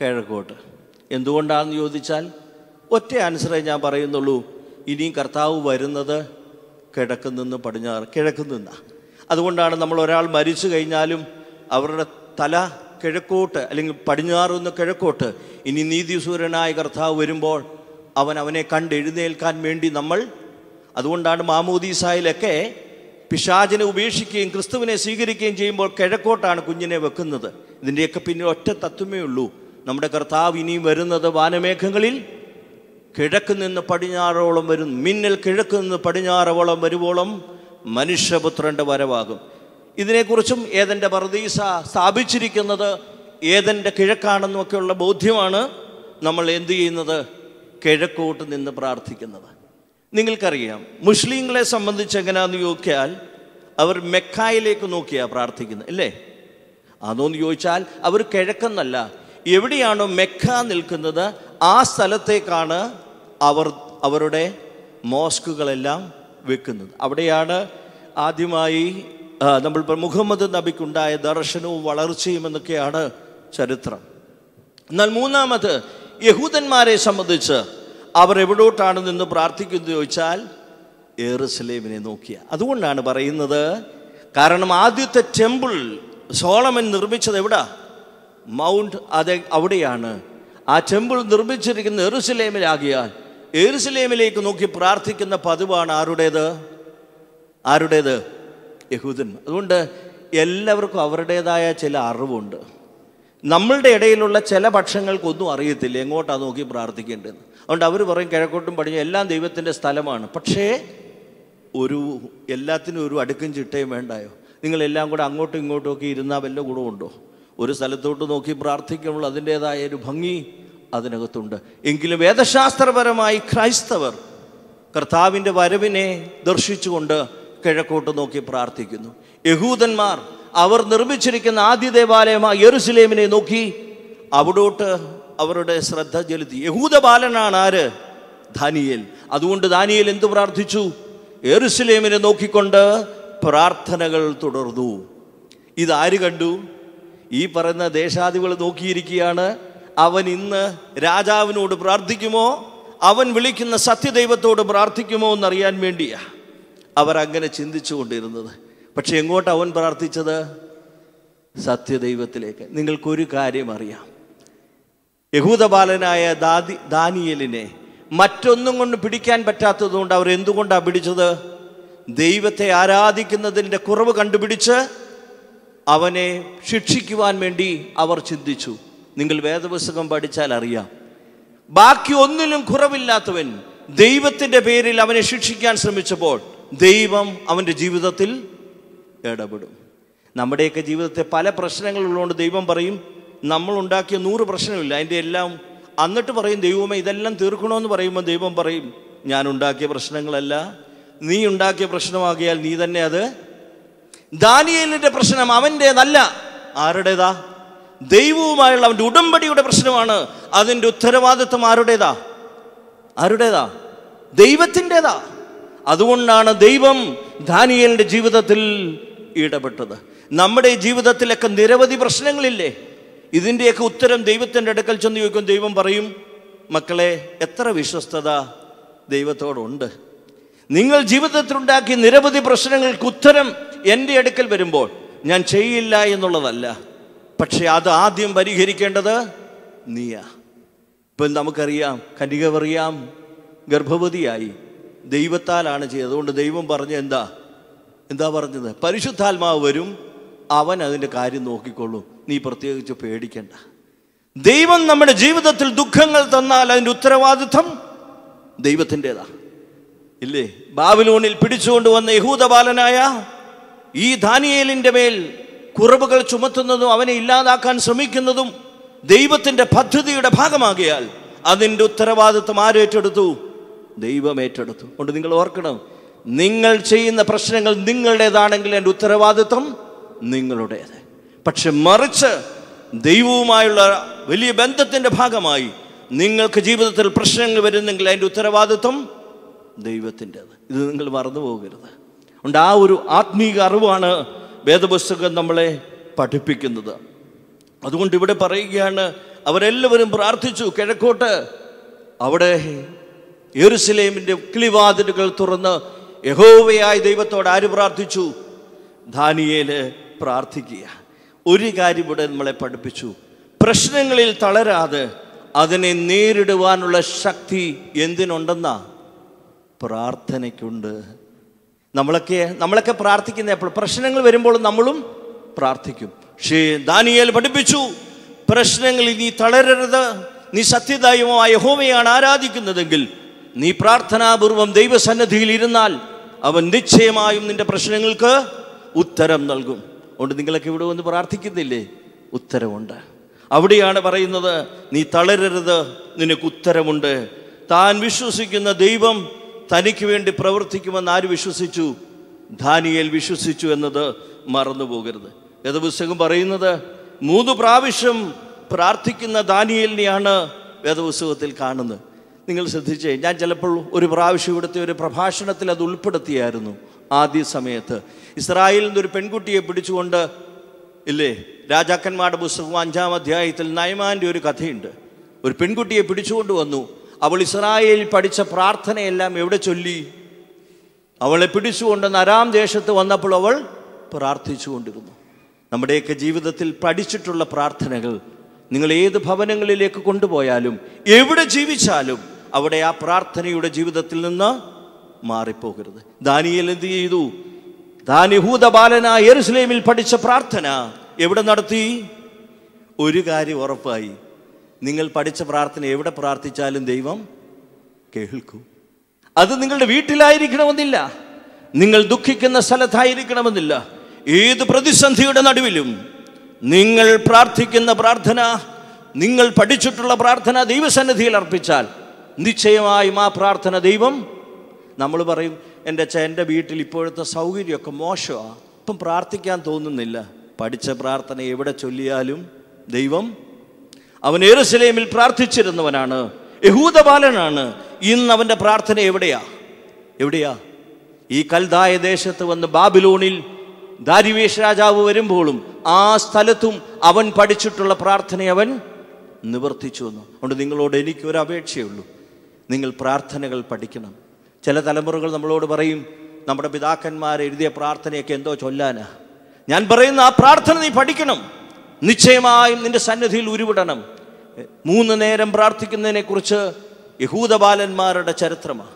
Speaker 1: കിഴക്കോട്ട് എന്തുകൊണ്ടാണെന്ന് ചോദിച്ചാൽ ഒറ്റ ആൻസറേ ഞാൻ പറയുന്നുള്ളൂ ഇനിയും കർത്താവ് വരുന്നത് കിഴക്ക് നിന്ന് പടിഞ്ഞാറ് കിഴക്ക് നിന്നാണ് അതുകൊണ്ടാണ് നമ്മൾ ഒരാൾ മരിച്ചു കഴിഞ്ഞാലും അവരുടെ തല കിഴക്കോട്ട് അല്ലെങ്കിൽ പടിഞ്ഞാറുന്ന നിന്ന് കിഴക്കോട്ട് ഇനി നീതിസൂര്യനായ കർത്താവ് വരുമ്പോൾ അവൻ അവനെ കണ്ടെഴുന്നേൽക്കാൻ വേണ്ടി നമ്മൾ അതുകൊണ്ടാണ് മാമോദീസായിലൊക്കെ പിശാചിനെ ഉപേക്ഷിക്കുകയും ക്രിസ്തുവിനെ സ്വീകരിക്കുകയും ചെയ്യുമ്പോൾ കിഴക്കോട്ടാണ് കുഞ്ഞിനെ വെക്കുന്നത് ഇതിൻ്റെയൊക്കെ പിന്നിൽ ഒറ്റ തത്വമേ ഉള്ളൂ നമ്മുടെ കർത്താവ് ഇനിയും വരുന്നത് വാനമേഘങ്ങളിൽ കിഴക്ക് നിന്ന് പടിഞ്ഞാറോളം വരും മിന്നൽ കിഴക്ക് നിന്ന് പടിഞ്ഞാറോളം വരുവോളം മനുഷ്യപുത്രൻ്റെ വരവാകും ഇതിനെക്കുറിച്ചും ഏതൻ്റെ പർദീസ സ്ഥാപിച്ചിരിക്കുന്നത് ഏതൻ്റെ കിഴക്കാണെന്നൊക്കെയുള്ള ബോധ്യമാണ് നമ്മൾ എന്തു ചെയ്യുന്നത് കിഴക്കോട്ട് നിന്ന് പ്രാർത്ഥിക്കുന്നത് നിങ്ങൾക്കറിയാം മുസ്ലിങ്ങളെ സംബന്ധിച്ച് എങ്ങനെയാന്ന് ചോദിച്ചാൽ അവർ മെക്കായിലേക്ക് നോക്കിയാണ് പ്രാർത്ഥിക്കുന്നത് അല്ലേ അതോന്ന് ചോദിച്ചാൽ അവർ കിഴക്കെന്നല്ല എവിടെയാണോ മെക്ക നിൽക്കുന്നത് ആ സ്ഥലത്തേക്കാണ് അവർ അവരുടെ മോസ്കുകളെല്ലാം വെക്കുന്നത് അവിടെയാണ് ആദ്യമായി നമ്മൾ മുഹമ്മദ് നബിക്കുണ്ടായ ദർശനവും വളർച്ചയും എന്നൊക്കെയാണ് ചരിത്രം എന്നാൽ മൂന്നാമത് യഹൂദന്മാരെ സംബന്ധിച്ച് അവർ എവിടോട്ടാണ് നിന്ന് പ്രാർത്ഥിക്കുന്നത് ചോദിച്ചാൽ ഏറുസലേമിനെ നോക്കിയ അതുകൊണ്ടാണ് പറയുന്നത് കാരണം ആദ്യത്തെ ടെമ്പിൾ സോളമൻ നിർമ്മിച്ചത് എവിടാ മൗണ്ട് അതെ അവിടെയാണ് ആ ടെമ്പിൾ നിർമ്മിച്ചിരിക്കുന്ന എറുസലേമിലാകിയാൽ എറുസലേമിലേക്ക് നോക്കി പ്രാർത്ഥിക്കുന്ന പതിവാണ് ആരുടേത് ആരുടേത് യഹൂദൻ അതുകൊണ്ട് എല്ലാവർക്കും അവരുടേതായ ചില അറിവുണ്ട് നമ്മളുടെ ഇടയിലുള്ള ചില പക്ഷങ്ങൾക്കൊന്നും അറിയത്തില്ല എങ്ങോട്ടാണ് നോക്കി പ്രാർത്ഥിക്കേണ്ടതെന്ന് അതുകൊണ്ട് അവർ പറയും കിഴക്കോട്ടും പടിഞ്ഞ എല്ലാം ദൈവത്തിൻ്റെ സ്ഥലമാണ് പക്ഷേ ഒരു എല്ലാത്തിനും ഒരു അടുക്കും ചിട്ടയും വേണ്ടായോ നിങ്ങളെല്ലാം കൂടെ അങ്ങോട്ടും ഇങ്ങോട്ടും ഒക്കെ ഇരുന്നാൽ വല്ല ഉണ്ടോ ഒരു സ്ഥലത്തോട്ട് നോക്കി പ്രാർത്ഥിക്കുമ്പോൾ അതിൻ്റേതായ ഒരു ഭംഗി അതിനകത്തുണ്ട് എങ്കിലും വേദശാസ്ത്രപരമായി ക്രൈസ്തവർ കർത്താവിൻ്റെ വരവിനെ ദർശിച്ചുകൊണ്ട് കിഴക്കോട്ട് നോക്കി പ്രാർത്ഥിക്കുന്നു യഹൂദന്മാർ അവർ നിർമ്മിച്ചിരിക്കുന്ന ആദ്യ ദേവാലയമായ യെറുസലേമിനെ നോക്കി അവിടോട്ട് അവരുടെ ശ്രദ്ധ ചെലുത്തി യഹൂദ ബാലനാണ് ആര് ദാനിയേൽ അതുകൊണ്ട് ദാനിയേൽ എന്തു പ്രാർത്ഥിച്ചു യെറുസലേമിനെ നോക്കിക്കൊണ്ട് പ്രാർത്ഥനകൾ തുടർന്നു ഇതാര് കണ്ടു ഈ പറയുന്ന ദേശാദികൾ നോക്കിയിരിക്കുകയാണ് അവൻ ഇന്ന് രാജാവിനോട് പ്രാർത്ഥിക്കുമോ അവൻ വിളിക്കുന്ന സത്യദൈവത്തോട് പ്രാർത്ഥിക്കുമോ എന്നറിയാൻ വേണ്ടിയാണ് അവരങ്ങനെ ചിന്തിച്ചു കൊണ്ടിരുന്നത് പക്ഷെ എങ്ങോട്ട് അവൻ പ്രാർത്ഥിച്ചത് സത്യദൈവത്തിലേക്ക് നിങ്ങൾക്കൊരു കാര്യം അറിയാം യഹൂദബാലനായ ദാദി ദാനിയലിനെ മറ്റൊന്നും കൊണ്ട് പിടിക്കാൻ പറ്റാത്തതുകൊണ്ട് അവർ എന്തുകൊണ്ടാണ് പിടിച്ചത് ദൈവത്തെ ആരാധിക്കുന്നതിൻ്റെ കുറവ് കണ്ടുപിടിച്ച് അവനെ ശിക്ഷിക്കുവാൻ വേണ്ടി അവർ ചിന്തിച്ചു നിങ്ങൾ വേദപുസ്തകം പഠിച്ചാൽ അറിയാം ബാക്കി ഒന്നിലും കുറവില്ലാത്തവൻ ദൈവത്തിൻ്റെ പേരിൽ അവനെ ശിക്ഷിക്കാൻ ശ്രമിച്ചപ്പോൾ ദൈവം അവൻ്റെ ജീവിതത്തിൽ ഇടപെടും നമ്മുടെയൊക്കെ ജീവിതത്തെ പല പ്രശ്നങ്ങളുള്ളതുകൊണ്ട് ദൈവം പറയും നമ്മൾ ഉണ്ടാക്കിയ നൂറ് പ്രശ്നമില്ല അതിൻ്റെ എല്ലാം എന്നിട്ട് പറയും ദൈവമേ ഇതെല്ലാം തീർക്കണമെന്ന് പറയുമ്പോൾ ദൈവം പറയും ഞാൻ ഉണ്ടാക്കിയ പ്രശ്നങ്ങളല്ല നീ ഉണ്ടാക്കിയ പ്രശ്നമാകിയാൽ നീ തന്നെ അത് ദാനിയലിൻ്റെ പ്രശ്നം അവൻ്റേതല്ല ആരുടേതാ ദൈവവുമായുള്ള അവൻ്റെ ഉടമ്പടിയുടെ പ്രശ്നമാണ് അതിൻ്റെ ഉത്തരവാദിത്വം ആരുടേതാ ആരുടേതാ ദൈവത്തിൻ്റെതാ അതുകൊണ്ടാണ് ദൈവം ദാനിയലിൻ്റെ ജീവിതത്തിൽ ഇടപെട്ടത് നമ്മുടെ ജീവിതത്തിലൊക്കെ നിരവധി പ്രശ്നങ്ങളില്ലേ ഇതിൻ്റെയൊക്കെ ഉത്തരം ദൈവത്തിൻ്റെ അടുക്കൽ ചെന്ന് ചോദിക്കും ദൈവം പറയും മക്കളെ എത്ര വിശ്വസ്തത ദൈവത്തോടുണ്ട് നിങ്ങൾ ജീവിതത്തിലുണ്ടാക്കിയ നിരവധി പ്രശ്നങ്ങൾക്ക് ഉത്തരം എൻ്റെ അടുക്കൽ വരുമ്പോൾ ഞാൻ ചെയ്യില്ല എന്നുള്ളതല്ല പക്ഷേ അത് ആദ്യം പരിഹരിക്കേണ്ടത് നീയാ ഇപ്പം നമുക്കറിയാം കനിക പറയാം ഗർഭവതിയായി ദൈവത്താലാണ് ചെയ്തത് അതുകൊണ്ട് ദൈവം പറഞ്ഞ എന്താ എന്താ പറഞ്ഞത് പരിശുദ്ധാത്മാവ് വരും അവൻ അതിൻ്റെ കാര്യം നോക്കിക്കൊള്ളും നീ പ്രത്യേകിച്ച് പേടിക്കണ്ട ദൈവം നമ്മുടെ ജീവിതത്തിൽ ദുഃഖങ്ങൾ തന്നാൽ അതിൻ്റെ ഉത്തരവാദിത്വം ദൈവത്തിൻ്റെതാ ഇല്ലേ ബാബിലോണിൽ പിടിച്ചുകൊണ്ട് വന്ന യഹൂദബാലനായ ഈ ദാനിയേലിൻ്റെ മേൽ കുറവുകൾ ചുമത്തുന്നതും അവനെ ഇല്ലാതാക്കാൻ ശ്രമിക്കുന്നതും ദൈവത്തിൻ്റെ പദ്ധതിയുടെ ഭാഗമാകിയാൽ അതിൻ്റെ ഉത്തരവാദിത്വം ആരേറ്റെടുത്തു ദൈവം ഏറ്റെടുത്തു കൊണ്ട് നിങ്ങൾ ഓർക്കണം നിങ്ങൾ ചെയ്യുന്ന പ്രശ്നങ്ങൾ നിങ്ങളുടേതാണെങ്കിൽ എൻ്റെ ഉത്തരവാദിത്വം നിങ്ങളുടേത് പക്ഷെ മറിച്ച് ദൈവവുമായുള്ള വലിയ ബന്ധത്തിൻ്റെ ഭാഗമായി നിങ്ങൾക്ക് ജീവിതത്തിൽ പ്രശ്നങ്ങൾ വരുന്നെങ്കിൽ അതിൻ്റെ ഉത്തരവാദിത്വം ദൈവത്തിൻ്റേത് ഇത് നിങ്ങൾ മറന്നു പോകരുത് അതുകൊണ്ട് ആ ഒരു ആത്മീക അറിവാണ് വേദപുസ്തകം നമ്മളെ പഠിപ്പിക്കുന്നത് അതുകൊണ്ട് ഇവിടെ പറയുകയാണ് അവരെല്ലാവരും പ്രാർത്ഥിച്ചു കിഴക്കോട്ട് അവിടെ യെറുസലേമിൻ്റെ കിളിവാതിലുകൾ തുറന്ന് യഹോവയായ ദൈവത്തോട് ആര് പ്രാർത്ഥിച്ചു ധാനിയേല് പ്രാർത്ഥിക്കുക ഒരു കാര്യം ഇവിടെ നമ്മളെ പഠിപ്പിച്ചു പ്രശ്നങ്ങളിൽ തളരാതെ അതിനെ നേരിടുവാനുള്ള ശക്തി എന്തിനുണ്ടെന്നാ പ്രാർത്ഥനയ്ക്കുണ്ട് നമ്മളൊക്കെ നമ്മളൊക്കെ പ്രാർത്ഥിക്കുന്ന എപ്പോൾ പ്രശ്നങ്ങൾ വരുമ്പോൾ നമ്മളും പ്രാർത്ഥിക്കും പക്ഷേ ദാനിയേൽ പഠിപ്പിച്ചു പ്രശ്നങ്ങളിൽ നീ തളരരുത് നീ സത്യദൈവമായ ഹോമയാണ് ആരാധിക്കുന്നതെങ്കിൽ നീ പ്രാർത്ഥനാപൂർവം ദൈവസന്നദ്ധിയിൽ ഇരുന്നാൽ അവൻ നിശ്ചയമായും നിന്റെ പ്രശ്നങ്ങൾക്ക് ഉത്തരം നൽകും അതുകൊണ്ട് നിങ്ങളൊക്കെ ഇവിടെ വന്ന് പ്രാർത്ഥിക്കുന്നില്ലേ ഉത്തരവുണ്ട് അവിടെയാണ് പറയുന്നത് നീ തളരരുത് നിനക്ക് ഉത്തരമുണ്ട് താൻ വിശ്വസിക്കുന്ന ദൈവം തനിക്ക് വേണ്ടി പ്രവർത്തിക്കുമെന്ന് ആര് വിശ്വസിച്ചു ധാനിയേൽ വിശ്വസിച്ചു എന്നത് മറന്നു പോകരുത് പുസ്തകം പറയുന്നത് മൂന്ന് പ്രാവശ്യം പ്രാർത്ഥിക്കുന്ന ദാനിയലിനെയാണ് വേദപുസ്തകത്തിൽ കാണുന്നത് നിങ്ങൾ ശ്രദ്ധിച്ചേ ഞാൻ ചിലപ്പോൾ ഒരു പ്രാവശ്യം ഇവിടുത്തെ ഒരു പ്രഭാഷണത്തിൽ അത് ഉൾപ്പെടുത്തിയായിരുന്നു ആദ്യ സമയത്ത് ഇസ്രായേലിൽ നിന്നൊരു പെൺകുട്ടിയെ പിടിച്ചുകൊണ്ട് ഇല്ലേ രാജാക്കന്മാരുടെ പുസ്തകം അഞ്ചാം അധ്യായത്തിൽ നയമാൻ്റെ ഒരു കഥയുണ്ട് ഒരു പെൺകുട്ടിയെ പിടിച്ചുകൊണ്ട് വന്നു അവൾ ഇസ്രായേലിൽ പഠിച്ച പ്രാർത്ഥനയെല്ലാം എവിടെ ചൊല്ലി അവളെ പിടിച്ചുകൊണ്ട് നരാം ദേശത്ത് വന്നപ്പോൾ അവൾ പ്രാർത്ഥിച്ചുകൊണ്ടിരുന്നു നമ്മുടെയൊക്കെ ജീവിതത്തിൽ പഠിച്ചിട്ടുള്ള പ്രാർത്ഥനകൾ നിങ്ങൾ ഏത് ഭവനങ്ങളിലേക്ക് കൊണ്ടുപോയാലും എവിടെ ജീവിച്ചാലും അവിടെ ആ പ്രാർത്ഥനയുടെ ജീവിതത്തിൽ നിന്ന് മാറിപ്പോകരുത് ദാനിയൽ എന്ത് ചെയ്തു ദാനിഹൂത ബാലനായ എരുസലേമിൽ പഠിച്ച പ്രാർത്ഥന എവിടെ നടത്തി ഒരു കാര്യം ഉറപ്പായി നിങ്ങൾ പഠിച്ച പ്രാർത്ഥന എവിടെ പ്രാർത്ഥിച്ചാലും ദൈവം കേൾക്കും അത് നിങ്ങളുടെ വീട്ടിലായിരിക്കണമെന്നില്ല നിങ്ങൾ ദുഃഖിക്കുന്ന സ്ഥലത്തായിരിക്കണമെന്നില്ല ഏത് പ്രതിസന്ധിയുടെ നടുവിലും നിങ്ങൾ പ്രാർത്ഥിക്കുന്ന പ്രാർത്ഥന നിങ്ങൾ പഠിച്ചിട്ടുള്ള പ്രാർത്ഥന ദൈവസന്നിധിയിൽ അർപ്പിച്ചാൽ നിശ്ചയമായും ആ പ്രാർത്ഥന ദൈവം നമ്മൾ പറയും എൻ്റെ അച്ഛ എൻ്റെ വീട്ടിൽ ഇപ്പോഴത്തെ സൗകര്യമൊക്കെ മോശമാണ് ഇപ്പം പ്രാർത്ഥിക്കാൻ തോന്നുന്നില്ല പഠിച്ച പ്രാർത്ഥന എവിടെ ചൊല്ലിയാലും ദൈവം അവൻ ഏറുസലേമിൽ പ്രാർത്ഥിച്ചിരുന്നവനാണ് യഹൂദ ബാലനാണ് ഇന്ന് അവൻ്റെ പ്രാർത്ഥന എവിടെയാ എവിടെയാ ഈ കൽദായ ദേശത്ത് വന്ന് ബാബിലോണിൽ ദാരിവേഷ് രാജാവ് വരുമ്പോഴും ആ സ്ഥലത്തും അവൻ പഠിച്ചിട്ടുള്ള പ്രാർത്ഥന അവൻ നിവർത്തിച്ചു വന്നു അതുകൊണ്ട് നിങ്ങളോട് എനിക്കൊരു അപേക്ഷയുള്ളൂ നിങ്ങൾ പ്രാർത്ഥനകൾ പഠിക്കണം ചില തലമുറകൾ നമ്മളോട് പറയും നമ്മുടെ പിതാക്കന്മാർ എഴുതിയ പ്രാർത്ഥനയൊക്കെ എന്തോ ചൊല്ലാനാ ഞാൻ പറയുന്ന ആ പ്രാർത്ഥന നീ പഠിക്കണം നിശ്ചയമായും നിന്റെ സന്നിധിയിൽ ഉരുവിടണം മൂന്ന് നേരം പ്രാർത്ഥിക്കുന്നതിനെക്കുറിച്ച് യഹൂദ ബാലന്മാരുടെ ചരിത്രമാണ്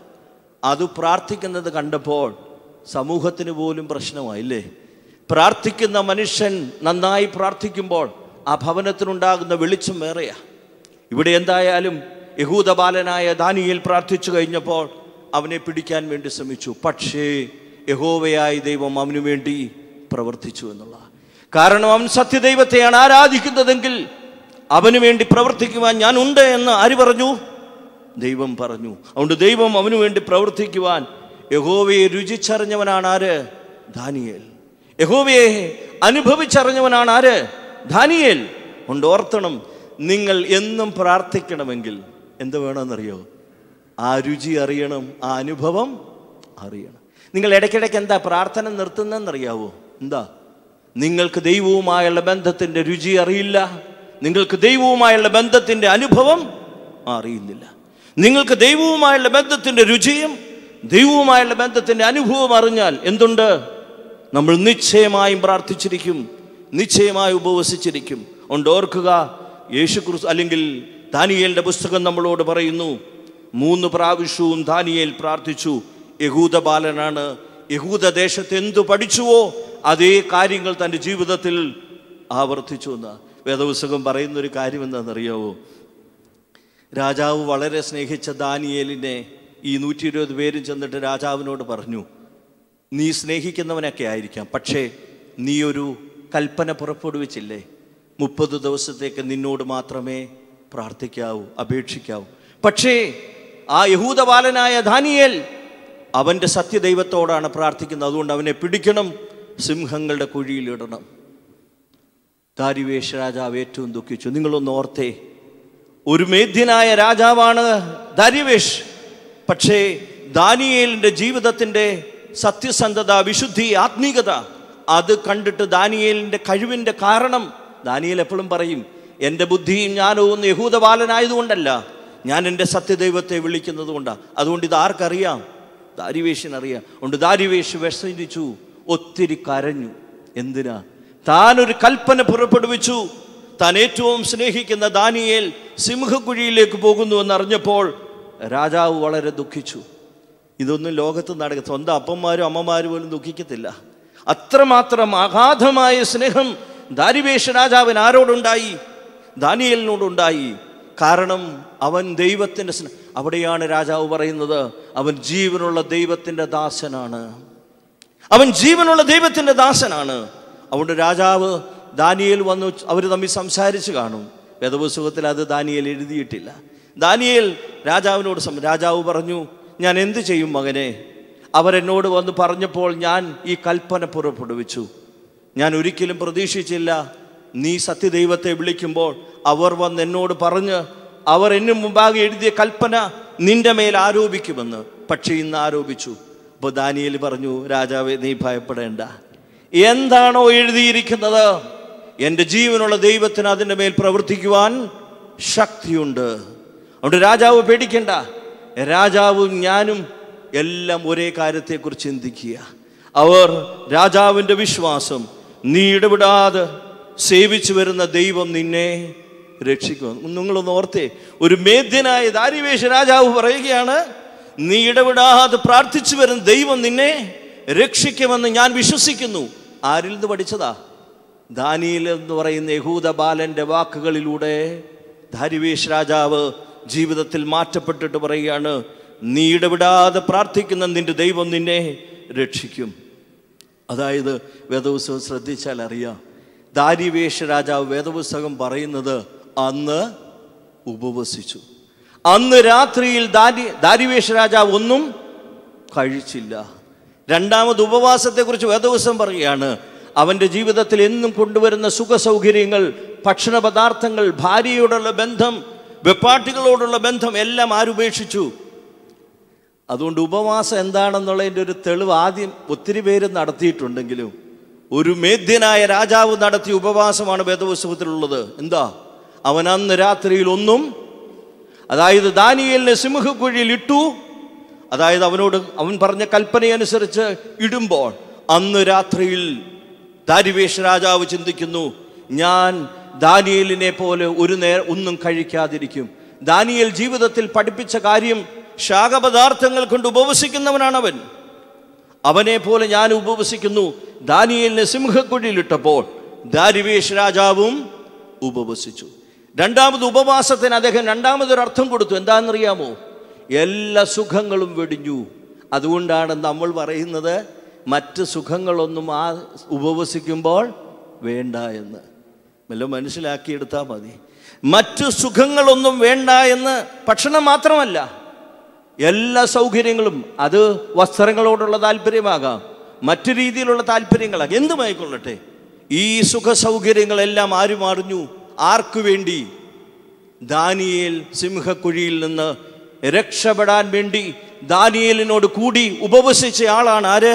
Speaker 1: അത് പ്രാർത്ഥിക്കുന്നത് കണ്ടപ്പോൾ സമൂഹത്തിന് പോലും പ്രശ്നമായില്ലേ പ്രാർത്ഥിക്കുന്ന മനുഷ്യൻ നന്നായി പ്രാർത്ഥിക്കുമ്പോൾ ആ ഭവനത്തിനുണ്ടാകുന്ന വെളിച്ചം വേറെയാണ് ഇവിടെ എന്തായാലും യഹൂദബാലനായ ദാനിയിൽ പ്രാർത്ഥിച്ചു കഴിഞ്ഞപ്പോൾ അവനെ പിടിക്കാൻ വേണ്ടി ശ്രമിച്ചു പക്ഷേ യഹോവയായ ദൈവം അവനു വേണ്ടി പ്രവർത്തിച്ചു എന്നുള്ള കാരണം അവൻ സത്യദൈവത്തെയാണ് ആരാധിക്കുന്നതെങ്കിൽ അവനു വേണ്ടി പ്രവർത്തിക്കുവാൻ ഞാൻ ഉണ്ട് എന്ന് ആര് പറഞ്ഞു ദൈവം പറഞ്ഞു അതുകൊണ്ട് ദൈവം അവനു വേണ്ടി പ്രവർത്തിക്കുവാൻ യഹോവയെ രുചിച്ചറിഞ്ഞവനാണ് ആര് ധാനിയേൽ യഹോവയെ അനുഭവിച്ചറിഞ്ഞവനാണ് ആര് ധാനിയേൽ കൊണ്ട് ഓർത്തണം നിങ്ങൾ എന്നും പ്രാർത്ഥിക്കണമെങ്കിൽ എന്ത് വേണമെന്നറിയോ ആ രുചി അറിയണം ആ അനുഭവം അറിയണം നിങ്ങൾ ഇടയ്ക്കിടയ്ക്ക് എന്താ പ്രാർത്ഥന അറിയാവോ എന്താ നിങ്ങൾക്ക് ദൈവവുമായുള്ള ബന്ധത്തിൻ്റെ രുചി അറിയില്ല നിങ്ങൾക്ക് ദൈവവുമായുള്ള ബന്ധത്തിൻ്റെ അനുഭവം അറിയുന്നില്ല നിങ്ങൾക്ക് ദൈവവുമായുള്ള ബന്ധത്തിൻ്റെ രുചിയും ദൈവവുമായുള്ള ബന്ധത്തിൻ്റെ അനുഭവം അറിഞ്ഞാൽ എന്തുണ്ട് നമ്മൾ നിശ്ചയമായും പ്രാർത്ഥിച്ചിരിക്കും നിശ്ചയമായി ഉപവസിച്ചിരിക്കും ഉണ്ട് ഓർക്കുക യേശു അല്ലെങ്കിൽ ദാനിയേലിൻ്റെ പുസ്തകം നമ്മളോട് പറയുന്നു മൂന്ന് പ്രാവശ്യവും ദാനിയേൽ പ്രാർത്ഥിച്ചു യഹൂദ ബാലനാണ് യഹൂദ ദേശത്ത് എന്തു പഠിച്ചുവോ അതേ കാര്യങ്ങൾ തൻ്റെ ജീവിതത്തിൽ ആവർത്തിച്ചു എന്ന് വേദപുസ്തകം പറയുന്നൊരു കാര്യം എന്താണെന്നറിയാവോ രാജാവ് വളരെ സ്നേഹിച്ച ദാനിയേലിനെ ഈ നൂറ്റി ഇരുപത് പേരും ചെന്നിട്ട് രാജാവിനോട് പറഞ്ഞു നീ സ്നേഹിക്കുന്നവനൊക്കെ ആയിരിക്കാം പക്ഷേ നീ ഒരു കൽപ്പന പുറപ്പെടുവിച്ചില്ലേ മുപ്പത് ദിവസത്തേക്ക് നിന്നോട് മാത്രമേ പ്രാർത്ഥിക്കാവൂ അപേക്ഷിക്കാവൂ പക്ഷേ ആ യഹൂദബാലനായ ധാനിയേൽ അവൻ്റെ സത്യദൈവത്തോടാണ് പ്രാർത്ഥിക്കുന്നത് അതുകൊണ്ട് അവനെ പിടിക്കണം സിംഹങ്ങളുടെ കുഴിയിലിടണം ദാരിവേഷ രാജാവ് ഏറ്റവും ദുഃഖിച്ചു നിങ്ങളൊന്ന് ഓർത്തേ ഒരു മേധ്യനായ രാജാവാണ് ദാരിവേഷ് പക്ഷേ ദാനിയേലിൻ്റെ ജീവിതത്തിൻ്റെ സത്യസന്ധത വിശുദ്ധി ആത്മീകത അത് കണ്ടിട്ട് ദാനിയേലിൻ്റെ കഴിവിൻ്റെ കാരണം ദാനിയേൽ എപ്പോഴും പറയും എൻ്റെ ബുദ്ധിയും ജ്ഞാനവും യഹൂദബാലനായതുകൊണ്ടല്ല ഞാൻ എൻ്റെ സത്യദൈവത്തെ വിളിക്കുന്നത് കൊണ്ടാണ് അതുകൊണ്ട് ഇത് ആർക്കറിയാം ദാരിവേഷിനറിയാം അതുകൊണ്ട് ദാരിവേഷ് വിഷമിച്ചു ഒത്തിരി കരഞ്ഞു എന്തിനാ താനൊരു കൽപ്പന പുറപ്പെടുവിച്ചു താൻ ഏറ്റവും സ്നേഹിക്കുന്ന ദാനിയേൽ സിംഹക്കുഴിയിലേക്ക് എന്നറിഞ്ഞപ്പോൾ രാജാവ് വളരെ ദുഃഖിച്ചു ഇതൊന്നും ലോകത്ത് നടക്കുക സ്വന്തം അപ്പന്മാരും അമ്മമാരും പോലും ദുഃഖിക്കത്തില്ല അത്രമാത്രം അഗാധമായ സ്നേഹം ദാരിവേഷ രാജാവിന് ആരോടുണ്ടായി ദാനിയലിനോടുണ്ടായി കാരണം അവൻ ദൈവത്തിൻ്റെ സ്നേഹം അവിടെയാണ് രാജാവ് പറയുന്നത് അവൻ ജീവനുള്ള ദൈവത്തിൻ്റെ ദാസനാണ് അവൻ ജീവനുള്ള ദൈവത്തിൻ്റെ ദാസനാണ് അതുകൊണ്ട് രാജാവ് ദാനിയേൽ വന്നു അവർ തമ്മിൽ സംസാരിച്ച് കാണും വേദപുസ്തകത്തിൽ അത് ദാനിയേൽ എഴുതിയിട്ടില്ല ദാനിയേൽ രാജാവിനോട് രാജാവ് പറഞ്ഞു ഞാൻ എന്ത് ചെയ്യും മകനെ അവരെന്നോട് വന്ന് പറഞ്ഞപ്പോൾ ഞാൻ ഈ കൽപ്പന പുറപ്പെടുവിച്ചു ഞാൻ ഒരിക്കലും പ്രതീക്ഷിച്ചില്ല നീ സത്യദൈവത്തെ വിളിക്കുമ്പോൾ അവർ വന്ന് എന്നോട് പറഞ്ഞ് അവർ എന്നും മുമ്പാകെ എഴുതിയ കൽപ്പന നിന്റെ മേൽ ആരോപിക്കുമെന്ന് പക്ഷേ ഇന്ന് ആരോപിച്ചു അപ്പോൾ ദാനിയൽ പറഞ്ഞു രാജാവെ നീ ഭയപ്പെടേണ്ട എന്താണോ എഴുതിയിരിക്കുന്നത് എൻ്റെ ജീവനുള്ള ദൈവത്തിന് അതിൻ്റെ മേൽ പ്രവർത്തിക്കുവാൻ ശക്തിയുണ്ട് അതുകൊണ്ട് രാജാവ് പേടിക്കണ്ട രാജാവും ഞാനും എല്ലാം ഒരേ കാര്യത്തെക്കുറിച്ച് ചിന്തിക്കുക അവർ രാജാവിൻ്റെ വിശ്വാസം നീ ഇടപെടാതെ സേവിച്ചു വരുന്ന ദൈവം നിന്നെ രക്ഷിക്കും നിങ്ങളൊന്ന് ഓർത്തേ ഒരു മേധ്യനായ ദാരിവേഷ രാജാവ് പറയുകയാണ് നീ ഇടപെടാതെ പ്രാർത്ഥിച്ചു വരുന്ന ദൈവം നിന്നെ രക്ഷിക്കുമെന്ന് ഞാൻ വിശ്വസിക്കുന്നു ആരിൽ നിന്ന് പഠിച്ചതാ ദാനിയിൽ എന്ന് പറയുന്ന യഹൂദ ബാലന്റെ വാക്കുകളിലൂടെ ധാരിവേഷ് രാജാവ് ജീവിതത്തിൽ മാറ്റപ്പെട്ടിട്ട് പറയുകയാണ് നീ ഇടപെടാതെ പ്രാർത്ഥിക്കുന്ന നിന്റെ ദൈവം നിന്നെ രക്ഷിക്കും അതായത് വേദോത്സവം ശ്രദ്ധിച്ചാൽ അറിയാം ദാരിവേഷ രാജാവ് വേദപുസ്തകം പറയുന്നത് അന്ന് ഉപവസിച്ചു അന്ന് രാത്രിയിൽ ദാരി ദാരിവേഷ രാജാവ് ഒന്നും കഴിച്ചില്ല രണ്ടാമത് ഉപവാസത്തെക്കുറിച്ച് വേദപുസ്തകം പറയുകയാണ് അവൻ്റെ ജീവിതത്തിൽ എന്നും കൊണ്ടുവരുന്ന സുഖസൗകര്യങ്ങൾ ഭക്ഷണ പദാർത്ഥങ്ങൾ ഭാര്യയോടുള്ള ബന്ധം വെപ്പാട്ടികളോടുള്ള ബന്ധം എല്ലാം ആരുപേക്ഷിച്ചു അതുകൊണ്ട് ഉപവാസം എന്താണെന്നുള്ളതിൻ്റെ ഒരു തെളിവ് ആദ്യം ഒത്തിരി പേര് നടത്തിയിട്ടുണ്ടെങ്കിലും ഒരു മേധ്യനായ രാജാവ് നടത്തിയ ഉപവാസമാണ് വേദപുസ്തകത്തിലുള്ളത് എന്താ അവൻ അന്ന് രാത്രിയിൽ ഒന്നും അതായത് ദാനിയലിനെ സിംഹക്കുഴിയിൽ ഇട്ടു അതായത് അവനോട് അവൻ പറഞ്ഞ കൽപ്പനയനുസരിച്ച് ഇടുമ്പോൾ അന്ന് രാത്രിയിൽ ദാരിവേഷ രാജാവ് ചിന്തിക്കുന്നു ഞാൻ ദാനിയലിനെ പോലെ ഒരു നേരം ഒന്നും കഴിക്കാതിരിക്കും ദാനിയൽ ജീവിതത്തിൽ പഠിപ്പിച്ച കാര്യം ശാഖപദാർത്ഥങ്ങൾ കൊണ്ട് ഉപവസിക്കുന്നവനാണ് ഉപവസിക്കുന്നവനാണവൻ അവനെ പോലെ ഞാൻ ഉപവസിക്കുന്നു ദാനിയലിനെ സിംഹക്കുഴിയിലിട്ടപ്പോൾ ദാരിവേഷ് രാജാവും ഉപവസിച്ചു രണ്ടാമത് ഉപവാസത്തിന് അദ്ദേഹം രണ്ടാമതൊരർത്ഥം കൊടുത്തു എന്താണെന്നറിയാമോ എല്ലാ സുഖങ്ങളും വെടിഞ്ഞു അതുകൊണ്ടാണ് നമ്മൾ പറയുന്നത് മറ്റ് സുഖങ്ങളൊന്നും ആ ഉപവസിക്കുമ്പോൾ വേണ്ട എന്ന് വല്ല മനസ്സിലാക്കിയെടുത്താൽ മതി മറ്റ് സുഖങ്ങളൊന്നും വേണ്ട എന്ന് ഭക്ഷണം മാത്രമല്ല എല്ലാ സൗകര്യങ്ങളും അത് വസ്ത്രങ്ങളോടുള്ള താല്പര്യമാകാം മറ്റു രീതിയിലുള്ള താല്പര്യങ്ങളാകാം എന്തുമായിക്കൊള്ളട്ടെ ഈ സുഖ സൗകര്യങ്ങളെല്ലാം ആരും അറിഞ്ഞു ആർക്കു വേണ്ടി ദാനിയേൽ സിംഹക്കുഴിയിൽ നിന്ന് രക്ഷപ്പെടാൻ വേണ്ടി ദാനിയേലിനോട് കൂടി ഉപവസിച്ച ആളാണ് ആര്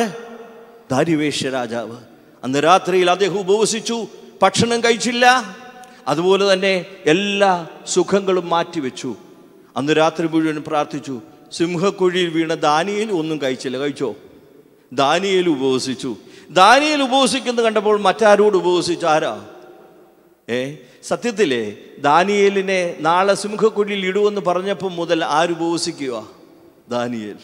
Speaker 1: ദാരിവേഷ രാജാവ് അന്ന് രാത്രിയിൽ അദ്ദേഹം ഉപവസിച്ചു ഭക്ഷണം കഴിച്ചില്ല അതുപോലെ തന്നെ എല്ലാ സുഖങ്ങളും മാറ്റിവെച്ചു അന്ന് രാത്രി മുഴുവൻ പ്രാർത്ഥിച്ചു സിംഹക്കുഴിയിൽ വീണ ദാനിയൽ ഒന്നും കഴിച്ചില്ല കഴിച്ചോ ദാനിയൽ ഉപവസിച്ചു ദാനിയൽ ഉപവസിക്കുന്നത് കണ്ടപ്പോൾ മറ്റാരോട് ഉപവസിച്ച ആരാ ഏ സത്യത്തിലെ ദാനിയേലിനെ നാളെ സിംഹക്കുഴിയിൽ ഇടുമെന്ന് പറഞ്ഞപ്പം മുതൽ ആര് ഉപവസിക്കുക ദാനിയേൽ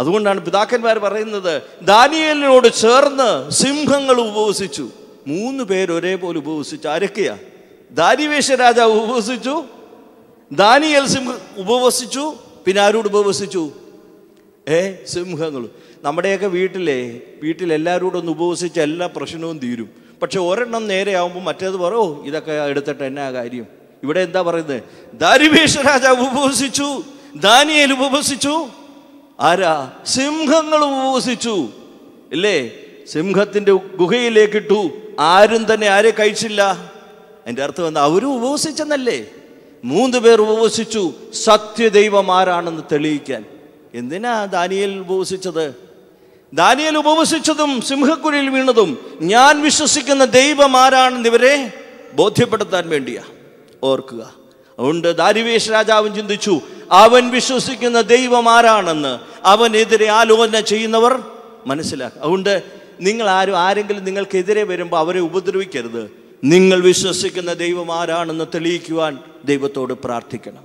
Speaker 1: അതുകൊണ്ടാണ് പിതാക്കന്മാർ പറയുന്നത് ദാനിയേലിനോട് ചേർന്ന് സിംഹങ്ങൾ ഉപവസിച്ചു മൂന്ന് പേർ ഒരേപോലെ ഉപവസിച്ചു ആരൊക്കെയാ ദാരിവേശ രാജാവ് ഉപവസിച്ചു ദാനിയേൽ സിംഹ ഉപവസിച്ചു പിന്നെ ആരോട് ഉപവസിച്ചു ഏ സിംഹങ്ങൾ നമ്മുടെയൊക്കെ വീട്ടിലെ വീട്ടിൽ എല്ലാവരോടും ഒന്ന് ഉപവസിച്ച് എല്ലാ പ്രശ്നവും തീരും പക്ഷെ ഒരെണ്ണം നേരെയാവുമ്പോൾ മറ്റേത് പറയോ ഇതൊക്കെ എടുത്തിട്ട് എന്നാ കാര്യം ഇവിടെ എന്താ പറയുന്നത് ദാരിവേഷ രാജാവ് ഉപവസിച്ചു ദാനിയൽ ഉപവസിച്ചു ആരാ സിംഹങ്ങൾ ഉപവസിച്ചു ഇല്ലേ സിംഹത്തിൻ്റെ ഗുഹയിലേക്കിട്ടു ആരും തന്നെ ആരെ കഴിച്ചില്ല എൻ്റെ അർത്ഥം എന്താ അവരും ഉപവസിച്ചെന്നല്ലേ മൂന്ന് പേർ ഉപവസിച്ചു സത്യദൈവം ആരാണെന്ന് തെളിയിക്കാൻ എന്തിനാ ദാനിയൽ ഉപവസിച്ചത് ദാനിയൽ ഉപവസിച്ചതും സിംഹക്കുരയിൽ വീണതും ഞാൻ വിശ്വസിക്കുന്ന ദൈവം ആരാണെന്ന് ഇവരെ ബോധ്യപ്പെടുത്താൻ വേണ്ടിയാ ഓർക്കുക അതുകൊണ്ട് ദാരിവേഷ് രാജാവും ചിന്തിച്ചു അവൻ വിശ്വസിക്കുന്ന ദൈവം ആരാണെന്ന് അവനെതിരെ ആലോചന ചെയ്യുന്നവർ മനസ്സിലാക്കുക അതുകൊണ്ട് നിങ്ങൾ ആരും ആരെങ്കിലും നിങ്ങൾക്കെതിരെ വരുമ്പോൾ അവരെ ഉപദ്രവിക്കരുത് നിങ്ങൾ വിശ്വസിക്കുന്ന ദൈവം ആരാണെന്ന് തെളിയിക്കുവാൻ ദൈവത്തോട് പ്രാർത്ഥിക്കണം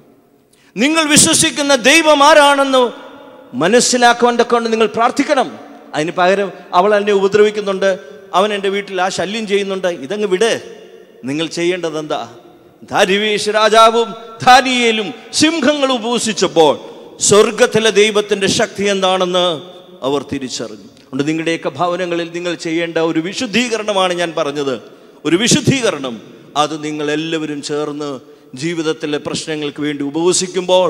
Speaker 1: നിങ്ങൾ വിശ്വസിക്കുന്ന ദൈവം ആരാണെന്ന് മനസ്സിലാക്കുവാൻ്റെ കൊണ്ട് നിങ്ങൾ പ്രാർത്ഥിക്കണം അതിന് പകരം അവൾ എന്നെ ഉപദ്രവിക്കുന്നുണ്ട് അവൻ എൻ്റെ വീട്ടിൽ ആ ശല്യം ചെയ്യുന്നുണ്ട് ഇതങ്ങ് വിട് നിങ്ങൾ ചെയ്യേണ്ടത് എന്താ ദാരിവേശ് രാജാവും ധാരിയേലും സിംഹങ്ങൾ ഉപസിച്ചപ്പോൾ സ്വർഗത്തിലെ ദൈവത്തിൻ്റെ ശക്തി എന്താണെന്ന് അവർ തിരിച്ചറിഞ്ഞു അതുകൊണ്ട് നിങ്ങളുടെയൊക്കെ ഭവനങ്ങളിൽ നിങ്ങൾ ചെയ്യേണ്ട ഒരു വിശുദ്ധീകരണമാണ് ഞാൻ പറഞ്ഞത് ഒരു വിശുദ്ധീകരണം അത് നിങ്ങളെല്ലാവരും ചേർന്ന് ജീവിതത്തിലെ പ്രശ്നങ്ങൾക്ക് വേണ്ടി ഉപവസിക്കുമ്പോൾ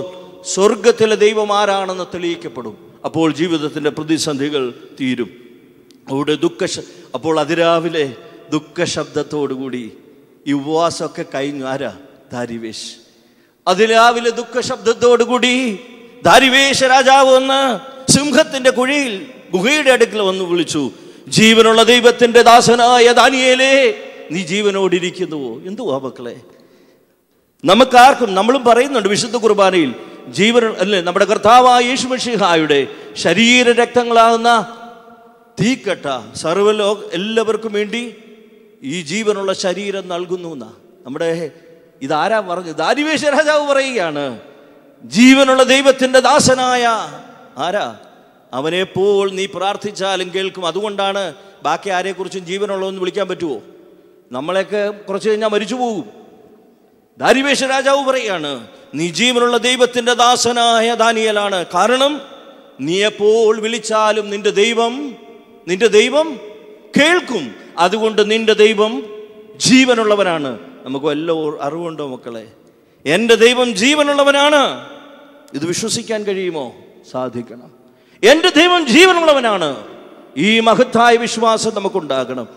Speaker 1: സ്വർഗത്തിലെ ദൈവം ആരാണെന്ന് തെളിയിക്കപ്പെടും അപ്പോൾ ജീവിതത്തിൻ്റെ പ്രതിസന്ധികൾ തീരും അവിടെ ദുഃഖ അപ്പോൾ അതിരാവിലെ ദുഃഖശബ്ദത്തോടുകൂടി ഈ ഉപവാസമൊക്കെ കഴിഞ്ഞു ആരാ ദാരിവേശ് അതിരാവിലെ ദുഃഖശബ്ദത്തോടുകൂടി ദാരിവേശ രാജാവ് വന്ന് സിംഹത്തിന്റെ കുഴിയിൽ ഗുഹയുടെ അടുക്കൽ വന്ന് വിളിച്ചു ജീവനുള്ള ദൈവത്തിന്റെ ദാസനായ ദാനിയേലേ നീ ജീവനോടിരിക്കുന്നുവോ എന്തുവാ മക്കളെ നമുക്കാർക്കും നമ്മളും പറയുന്നുണ്ട് വിശുദ്ധ കുർബാനയിൽ ജീവൻ അല്ലേ നമ്മുടെ കർത്താവായ യേശു മഷിഹായുടെ ശരീര രക്തങ്ങളാകുന്ന തീക്കട്ട സർവ്വലോ എല്ലാവർക്കും വേണ്ടി ഈ ജീവനുള്ള ശരീരം നൽകുന്നു എന്നാ നമ്മുടെ ഇതാരാ പറഞ്ഞു ദാരിവേശ രാജാവ് പറയുകയാണ് ജീവനുള്ള ദൈവത്തിൻ്റെ ദാസനായ ആരാ അവനെപ്പോൾ നീ പ്രാർത്ഥിച്ചാലും കേൾക്കും അതുകൊണ്ടാണ് ബാക്കി ആരെക്കുറിച്ചും ജീവനുള്ളതെന്ന് വിളിക്കാൻ പറ്റുമോ നമ്മളെയൊക്കെ കുറച്ച് കഴിഞ്ഞാൽ മരിച്ചു പോകും ദാരിവേഷ രാജാവ് പറയാണ് നീ ജീവനുള്ള ദൈവത്തിൻ്റെ ദാസനായ ദാനിയലാണ് കാരണം നീ എപ്പോൾ വിളിച്ചാലും നിന്റെ ദൈവം നിന്റെ ദൈവം കേൾക്കും അതുകൊണ്ട് നിന്റെ ദൈവം ജീവനുള്ളവനാണ് നമുക്ക് വല്ല അറിവുണ്ടോ മക്കളെ എൻ്റെ ദൈവം ജീവനുള്ളവനാണ് ഇത് വിശ്വസിക്കാൻ കഴിയുമോ സാധിക്കണം എൻ്റെ ദൈവം ജീവനുള്ളവനാണ് ഈ മഹത്തായ വിശ്വാസം നമുക്കുണ്ടാകണം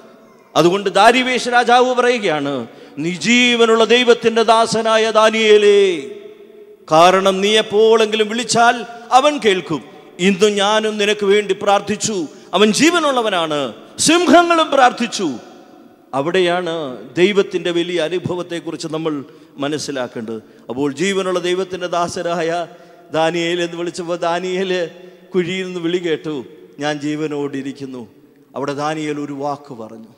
Speaker 1: അതുകൊണ്ട് ദാരിവേശ രാജാവ് പറയുകയാണ് നീ ജീവനുള്ള ദാസനായ ദാനിയേലേ കാരണം നീ എപ്പോഴെങ്കിലും വിളിച്ചാൽ അവൻ കേൾക്കും ഇന്ന് ഞാനും നിനക്ക് വേണ്ടി പ്രാർത്ഥിച്ചു അവൻ ജീവനുള്ളവനാണ് സിംഹങ്ങളും പ്രാർത്ഥിച്ചു അവിടെയാണ് ദൈവത്തിൻ്റെ വലിയ അനുഭവത്തെക്കുറിച്ച് നമ്മൾ മനസ്സിലാക്കേണ്ടത് അപ്പോൾ ജീവനുള്ള ദൈവത്തിൻ്റെ ദാസരായ ദാനിയേൽ എന്ന് വിളിച്ചപ്പോൾ ദാനിയേൽ കുഴിയിൽ നിന്ന് വിളി കേട്ടു ഞാൻ ജീവനോടിരിക്കുന്നു അവിടെ ദാനിയേൽ ഒരു വാക്ക് പറഞ്ഞു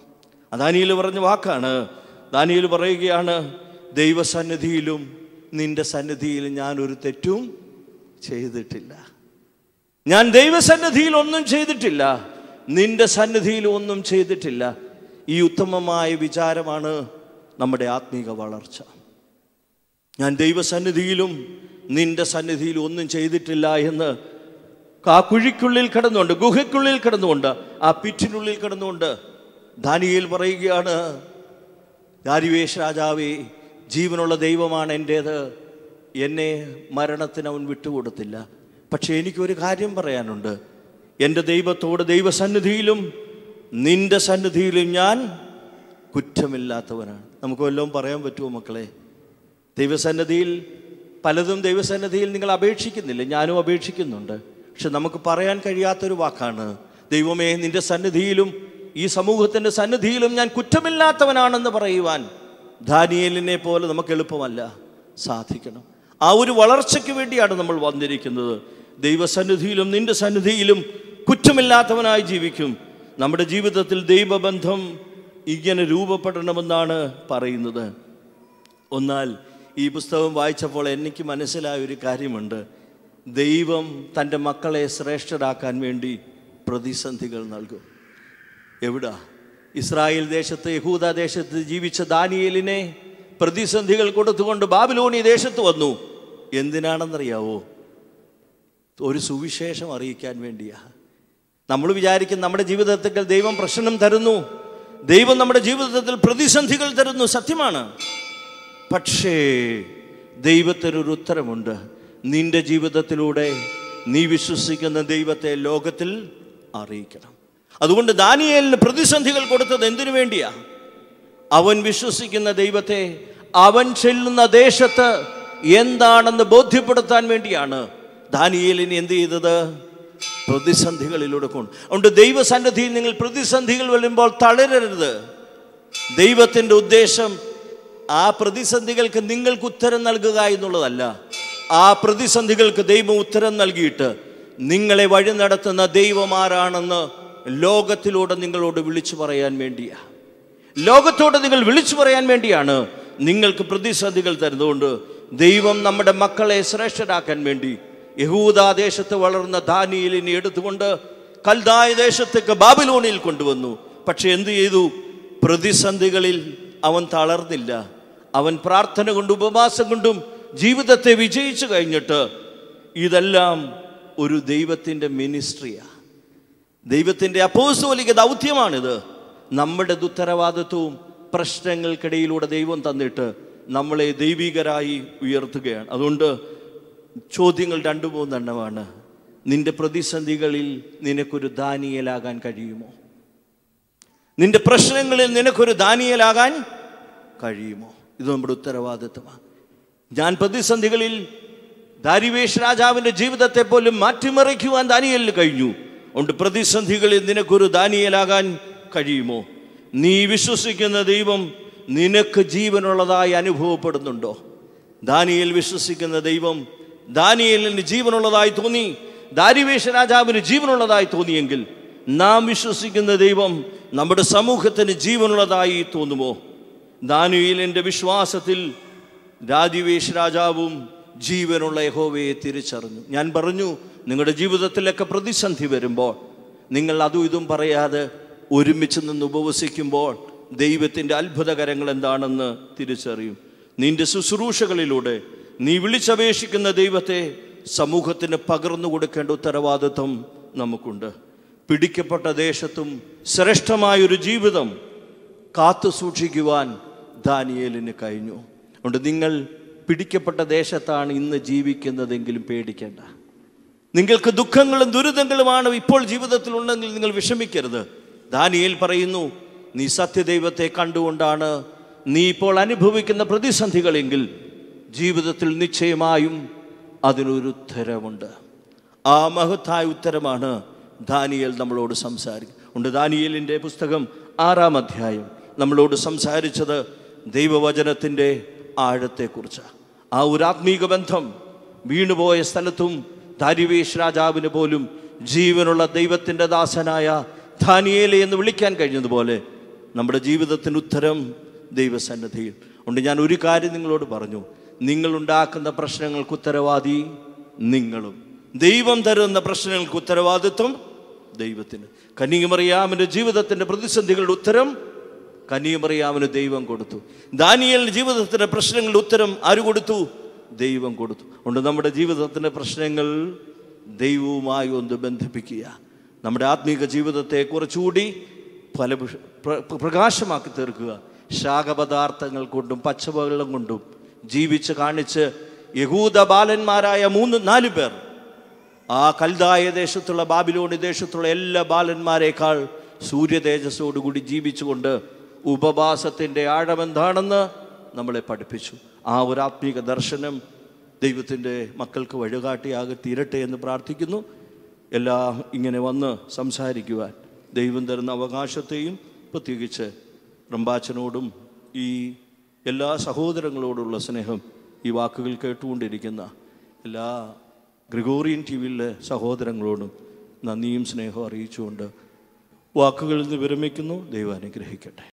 Speaker 1: ദാനിയിൽ പറഞ്ഞ വാക്കാണ് ദാനിയിൽ പറയുകയാണ് ദൈവസന്നിധിയിലും നിന്റെ സന്നിധിയിൽ ഞാൻ ഒരു തെറ്റും ചെയ്തിട്ടില്ല ഞാൻ ദൈവസന്നിധിയിൽ ഒന്നും ചെയ്തിട്ടില്ല നിന്റെ സന്നിധിയിൽ ഒന്നും ചെയ്തിട്ടില്ല ഈ ഉത്തമമായ വിചാരമാണ് നമ്മുടെ ആത്മീക വളർച്ച ഞാൻ ദൈവസന്നിധിയിലും നിന്റെ സന്നിധിയിലും ഒന്നും ചെയ്തിട്ടില്ല എന്ന് ആ കുഴിക്കുള്ളിൽ കിടന്നുകൊണ്ട് ഗുഹയ്ക്കുള്ളിൽ കിടന്നുകൊണ്ട് ആ പിറ്റിനുള്ളിൽ കിടന്നുകൊണ്ട് ദാനിയയിൽ പറയുകയാണ് ദാരിവേഷ് രാജാവേ ജീവനുള്ള ദൈവമാണ് എൻ്റേത് എന്നെ മരണത്തിന് അവൻ വിട്ടുകൊടുത്തില്ല പക്ഷേ എനിക്കൊരു കാര്യം പറയാനുണ്ട് എൻ്റെ ദൈവത്തോട് ദൈവസന്നിധിയിലും നിൻ്റെ സന്നിധിയിലും ഞാൻ കുറ്റമില്ലാത്തവനാണ് നമുക്ക് വല്ലതും പറയാൻ പറ്റുമോ മക്കളെ ദൈവസന്നിധിയിൽ പലതും ദൈവസന്നിധിയിൽ നിങ്ങൾ അപേക്ഷിക്കുന്നില്ല ഞാനും അപേക്ഷിക്കുന്നുണ്ട് പക്ഷെ നമുക്ക് പറയാൻ കഴിയാത്തൊരു വാക്കാണ് ദൈവമേ നിൻ്റെ സന്നിധിയിലും ഈ സമൂഹത്തിൻ്റെ സന്നിധിയിലും ഞാൻ കുറ്റമില്ലാത്തവനാണെന്ന് പറയുവാൻ ധാനിയലിനെ പോലെ നമുക്ക് എളുപ്പമല്ല സാധിക്കണം ആ ഒരു വളർച്ചയ്ക്ക് വേണ്ടിയാണ് നമ്മൾ വന്നിരിക്കുന്നത് ദൈവസന്നിധിയിലും നിന്റെ സന്നിധിയിലും കുറ്റമില്ലാത്തവനായി ജീവിക്കും നമ്മുടെ ജീവിതത്തിൽ ദൈവബന്ധം ഇങ്ങനെ രൂപപ്പെടണമെന്നാണ് പറയുന്നത് ഒന്നാൽ ഈ പുസ്തകം വായിച്ചപ്പോൾ എനിക്ക് മനസ്സിലായ ഒരു കാര്യമുണ്ട് ദൈവം തൻ്റെ മക്കളെ ശ്രേഷ്ഠരാക്കാൻ വേണ്ടി പ്രതിസന്ധികൾ നൽകും എവിടാ ഇസ്രായേൽ ദേശത്ത് യഹൂദ ദേശത്ത് ജീവിച്ച ദാനിയലിനെ പ്രതിസന്ധികൾ കൊടുത്തുകൊണ്ട് ബാബിലോണി ദേശത്ത് വന്നു എന്തിനാണെന്നറിയാവോ ഒരു സുവിശേഷം അറിയിക്കാൻ വേണ്ടിയാ നമ്മൾ വിചാരിക്കും നമ്മുടെ ജീവിതത്തിൽ ദൈവം പ്രശ്നം തരുന്നു ദൈവം നമ്മുടെ ജീവിതത്തിൽ പ്രതിസന്ധികൾ തരുന്നു സത്യമാണ് പക്ഷേ ദൈവത്തിനൊരു ഉത്തരമുണ്ട് നിന്റെ ജീവിതത്തിലൂടെ നീ വിശ്വസിക്കുന്ന ദൈവത്തെ ലോകത്തിൽ അറിയിക്കണം അതുകൊണ്ട് ദാനിയേലിന് പ്രതിസന്ധികൾ കൊടുത്തത് എന്തിനു വേണ്ടിയാ അവൻ വിശ്വസിക്കുന്ന ദൈവത്തെ അവൻ ചെല്ലുന്ന ദേശത്ത് എന്താണെന്ന് ബോധ്യപ്പെടുത്താൻ വേണ്ടിയാണ് ദാനിയേലിന് എന്ത് ചെയ്തത് പ്രതിസന്ധികളിലൂടെ കൊണ്ട് അതുകൊണ്ട് ദൈവസന്നിധിയിൽ നിങ്ങൾ പ്രതിസന്ധികൾ വരുമ്പോൾ തളരരുത് ദൈവത്തിൻ്റെ ഉദ്ദേശം ആ പ്രതിസന്ധികൾക്ക് നിങ്ങൾക്ക് ഉത്തരം നൽകുക എന്നുള്ളതല്ല ആ പ്രതിസന്ധികൾക്ക് ദൈവം ഉത്തരം നൽകിയിട്ട് നിങ്ങളെ വഴി നടത്തുന്ന ദൈവമാരാണെന്ന് ലോകത്തിലൂടെ നിങ്ങളോട് വിളിച്ചു പറയാൻ വേണ്ടിയാണ് ലോകത്തോട് നിങ്ങൾ വിളിച്ചു പറയാൻ വേണ്ടിയാണ് നിങ്ങൾക്ക് പ്രതിസന്ധികൾ തരുന്നതുകൊണ്ട് ദൈവം നമ്മുടെ മക്കളെ ശ്രേഷ്ഠരാക്കാൻ വേണ്ടി യഹൂദാദേശത്ത് വളർന്ന ദാനിയലിനെ എടുത്തുകൊണ്ട് കൽദായ ദേശത്തേക്ക് ബാബിലോണിയിൽ കൊണ്ടുവന്നു പക്ഷെ എന്തു ചെയ്തു പ്രതിസന്ധികളിൽ അവൻ തളർന്നില്ല അവൻ പ്രാർത്ഥന കൊണ്ടും ഉപവാസം കൊണ്ടും ജീവിതത്തെ വിജയിച്ചു കഴിഞ്ഞിട്ട് ഇതെല്ലാം ഒരു ദൈവത്തിൻ്റെ മിനിസ്ട്രിയാണ് ദൈവത്തിൻ്റെ അപ്പോസോലിക ദൗത്യമാണിത് നമ്മുടെ ദുത്തരവാദിത്വവും പ്രശ്നങ്ങൾക്കിടയിലൂടെ ദൈവം തന്നിട്ട് നമ്മളെ ദൈവികരായി ഉയർത്തുകയാണ് അതുകൊണ്ട് ചോദ്യങ്ങൾ രണ്ടു മൂന്നെണ്ണമാണ് നിന്റെ പ്രതിസന്ധികളിൽ നിനക്കൊരു ദാനിയലാകാൻ കഴിയുമോ നിന്റെ പ്രശ്നങ്ങളിൽ നിനക്കൊരു ദാനിയലാകാൻ കഴിയുമോ ഇത് നമ്മുടെ ഉത്തരവാദിത്വമാണ് ഞാൻ പ്രതിസന്ധികളിൽ ദാരിവേഷ് രാജാവിൻ്റെ ജീവിതത്തെ പോലും മാറ്റിമറിക്കുവാൻ ദാനിയലിന് കഴിഞ്ഞു ഉണ്ട് പ്രതിസന്ധികളിൽ നിനക്കൊരു ദാനിയലാകാൻ കഴിയുമോ നീ വിശ്വസിക്കുന്ന ദൈവം നിനക്ക് ജീവനുള്ളതായി അനുഭവപ്പെടുന്നുണ്ടോ ദാനിയൽ വിശ്വസിക്കുന്ന ദൈവം ദാനിയലിന് ജീവനുള്ളതായി തോന്നി ദാരിവേഷ രാജാവിന് ജീവനുള്ളതായി തോന്നിയെങ്കിൽ നാം വിശ്വസിക്കുന്ന ദൈവം നമ്മുടെ സമൂഹത്തിന് ജീവനുള്ളതായി തോന്നുമോ ദാനിയലിൻ്റെ വിശ്വാസത്തിൽ രാജിവേശ് രാജാവും ജീവനുള്ള യഹോവയെ തിരിച്ചറിഞ്ഞു ഞാൻ പറഞ്ഞു നിങ്ങളുടെ ജീവിതത്തിലൊക്കെ പ്രതിസന്ധി വരുമ്പോൾ നിങ്ങൾ അതും ഇതും പറയാതെ ഒരുമിച്ച് നിന്ന് ഉപവസിക്കുമ്പോൾ ദൈവത്തിൻ്റെ അത്ഭുതകരങ്ങൾ എന്താണെന്ന് തിരിച്ചറിയും നിന്റെ ശുശ്രൂഷകളിലൂടെ നീ വിളിച്ചപേക്ഷിക്കുന്ന ദൈവത്തെ സമൂഹത്തിന് പകർന്നു കൊടുക്കേണ്ട ഉത്തരവാദിത്വം നമുക്കുണ്ട് പിടിക്കപ്പെട്ട ദേശത്തും ശ്രേഷ്ഠമായൊരു ജീവിതം കാത്തു സൂക്ഷിക്കുവാൻ ദാനിയേലിന് കഴിഞ്ഞു അതുകൊണ്ട് നിങ്ങൾ പിടിക്കപ്പെട്ട ദേശത്താണ് ഇന്ന് ജീവിക്കുന്നതെങ്കിലും പേടിക്കേണ്ട നിങ്ങൾക്ക് ദുഃഖങ്ങളും ദുരിതങ്ങളുമാണ് ഇപ്പോൾ ജീവിതത്തിൽ ഉണ്ടെങ്കിൽ നിങ്ങൾ വിഷമിക്കരുത് ദാനിയേൽ പറയുന്നു നീ സത്യദൈവത്തെ കണ്ടുകൊണ്ടാണ് നീ ഇപ്പോൾ അനുഭവിക്കുന്ന പ്രതിസന്ധികളെങ്കിൽ ജീവിതത്തിൽ നിശ്ചയമായും അതിനൊരു ഉത്തരമുണ്ട് ആ മഹത്തായ ഉത്തരമാണ് ദാനിയേൽ നമ്മളോട് സംസാരിക്കും ഉണ്ട് ദാനിയേലിൻ്റെ പുസ്തകം ആറാം അധ്യായം നമ്മളോട് സംസാരിച്ചത് ദൈവവചനത്തിൻ്റെ ആഴത്തെക്കുറിച്ച് ആ ഒരു ആത്മീക ബന്ധം വീണുപോയ സ്ഥലത്തും ദാരിവേഷ് രാജാവിന് പോലും ജീവനുള്ള ദൈവത്തിൻ്റെ ദാസനായ ധാനിയേലെ എന്ന് വിളിക്കാൻ കഴിഞ്ഞതുപോലെ നമ്മുടെ ജീവിതത്തിന് ഉത്തരം ദൈവസന്നദ്ധിയിൽ ഉണ്ട് ഞാൻ ഒരു കാര്യം നിങ്ങളോട് പറഞ്ഞു നിങ്ങളുണ്ടാക്കുന്ന പ്രശ്നങ്ങൾക്ക് ഉത്തരവാദി നിങ്ങളും ദൈവം തരുന്ന പ്രശ്നങ്ങൾക്ക് ഉത്തരവാദിത്വം ദൈവത്തിന് കനിയമറിയാമിൻ്റെ ജീവിതത്തിൻ്റെ പ്രതിസന്ധികളുടെ ഉത്തരം കനിയമറിയാമിന് ദൈവം കൊടുത്തു ദാനിയലിൻ്റെ ജീവിതത്തിൻ്റെ പ്രശ്നങ്ങളുടെ ഉത്തരം ആര് കൊടുത്തു ദൈവം കൊടുത്തു അതുകൊണ്ട് നമ്മുടെ ജീവിതത്തിൻ്റെ പ്രശ്നങ്ങൾ ദൈവവുമായി ഒന്ന് ബന്ധിപ്പിക്കുക നമ്മുടെ ആത്മീക ജീവിതത്തെ കുറച്ചുകൂടി ഫല പ്രകാശമാക്കി തീർക്കുക ശാഖപദാർത്ഥങ്ങൾ കൊണ്ടും പച്ചവെള്ളം കൊണ്ടും ജീവിച്ച് കാണിച്ച് യഹൂദ ബാലന്മാരായ മൂന്ന് നാല് പേർ ആ കൽതായ ദേശത്തുള്ള ബാബിലോണി ദേശത്തുള്ള എല്ലാ ബാലന്മാരെക്കാൾ സൂര്യതേജസ്സോടുകൂടി ജീവിച്ചുകൊണ്ട് ഉപവാസത്തിൻ്റെ ആഴമെന്താണെന്ന് നമ്മളെ പഠിപ്പിച്ചു ആ ഒരു ആത്മീക ദർശനം ദൈവത്തിൻ്റെ മക്കൾക്ക് വഴികാട്ടിയാകെ തീരട്ടെ എന്ന് പ്രാർത്ഥിക്കുന്നു എല്ലാം ഇങ്ങനെ വന്ന് സംസാരിക്കുവാൻ ദൈവം തരുന്ന അവകാശത്തെയും പ്രത്യേകിച്ച് റംബാച്ചനോടും ഈ എല്ലാ സഹോദരങ്ങളോടുള്ള സ്നേഹം ഈ വാക്കുകൾ കേട്ടുകൊണ്ടിരിക്കുന്ന എല്ലാ ഗ്രിഗോറിയൻ ടി വിയിലെ സഹോദരങ്ങളോടും നന്ദിയും സ്നേഹവും അറിയിച്ചുകൊണ്ട് വാക്കുകളിൽ നിന്ന് വിരമിക്കുന്നു ദൈവം അനുഗ്രഹിക്കട്ടെ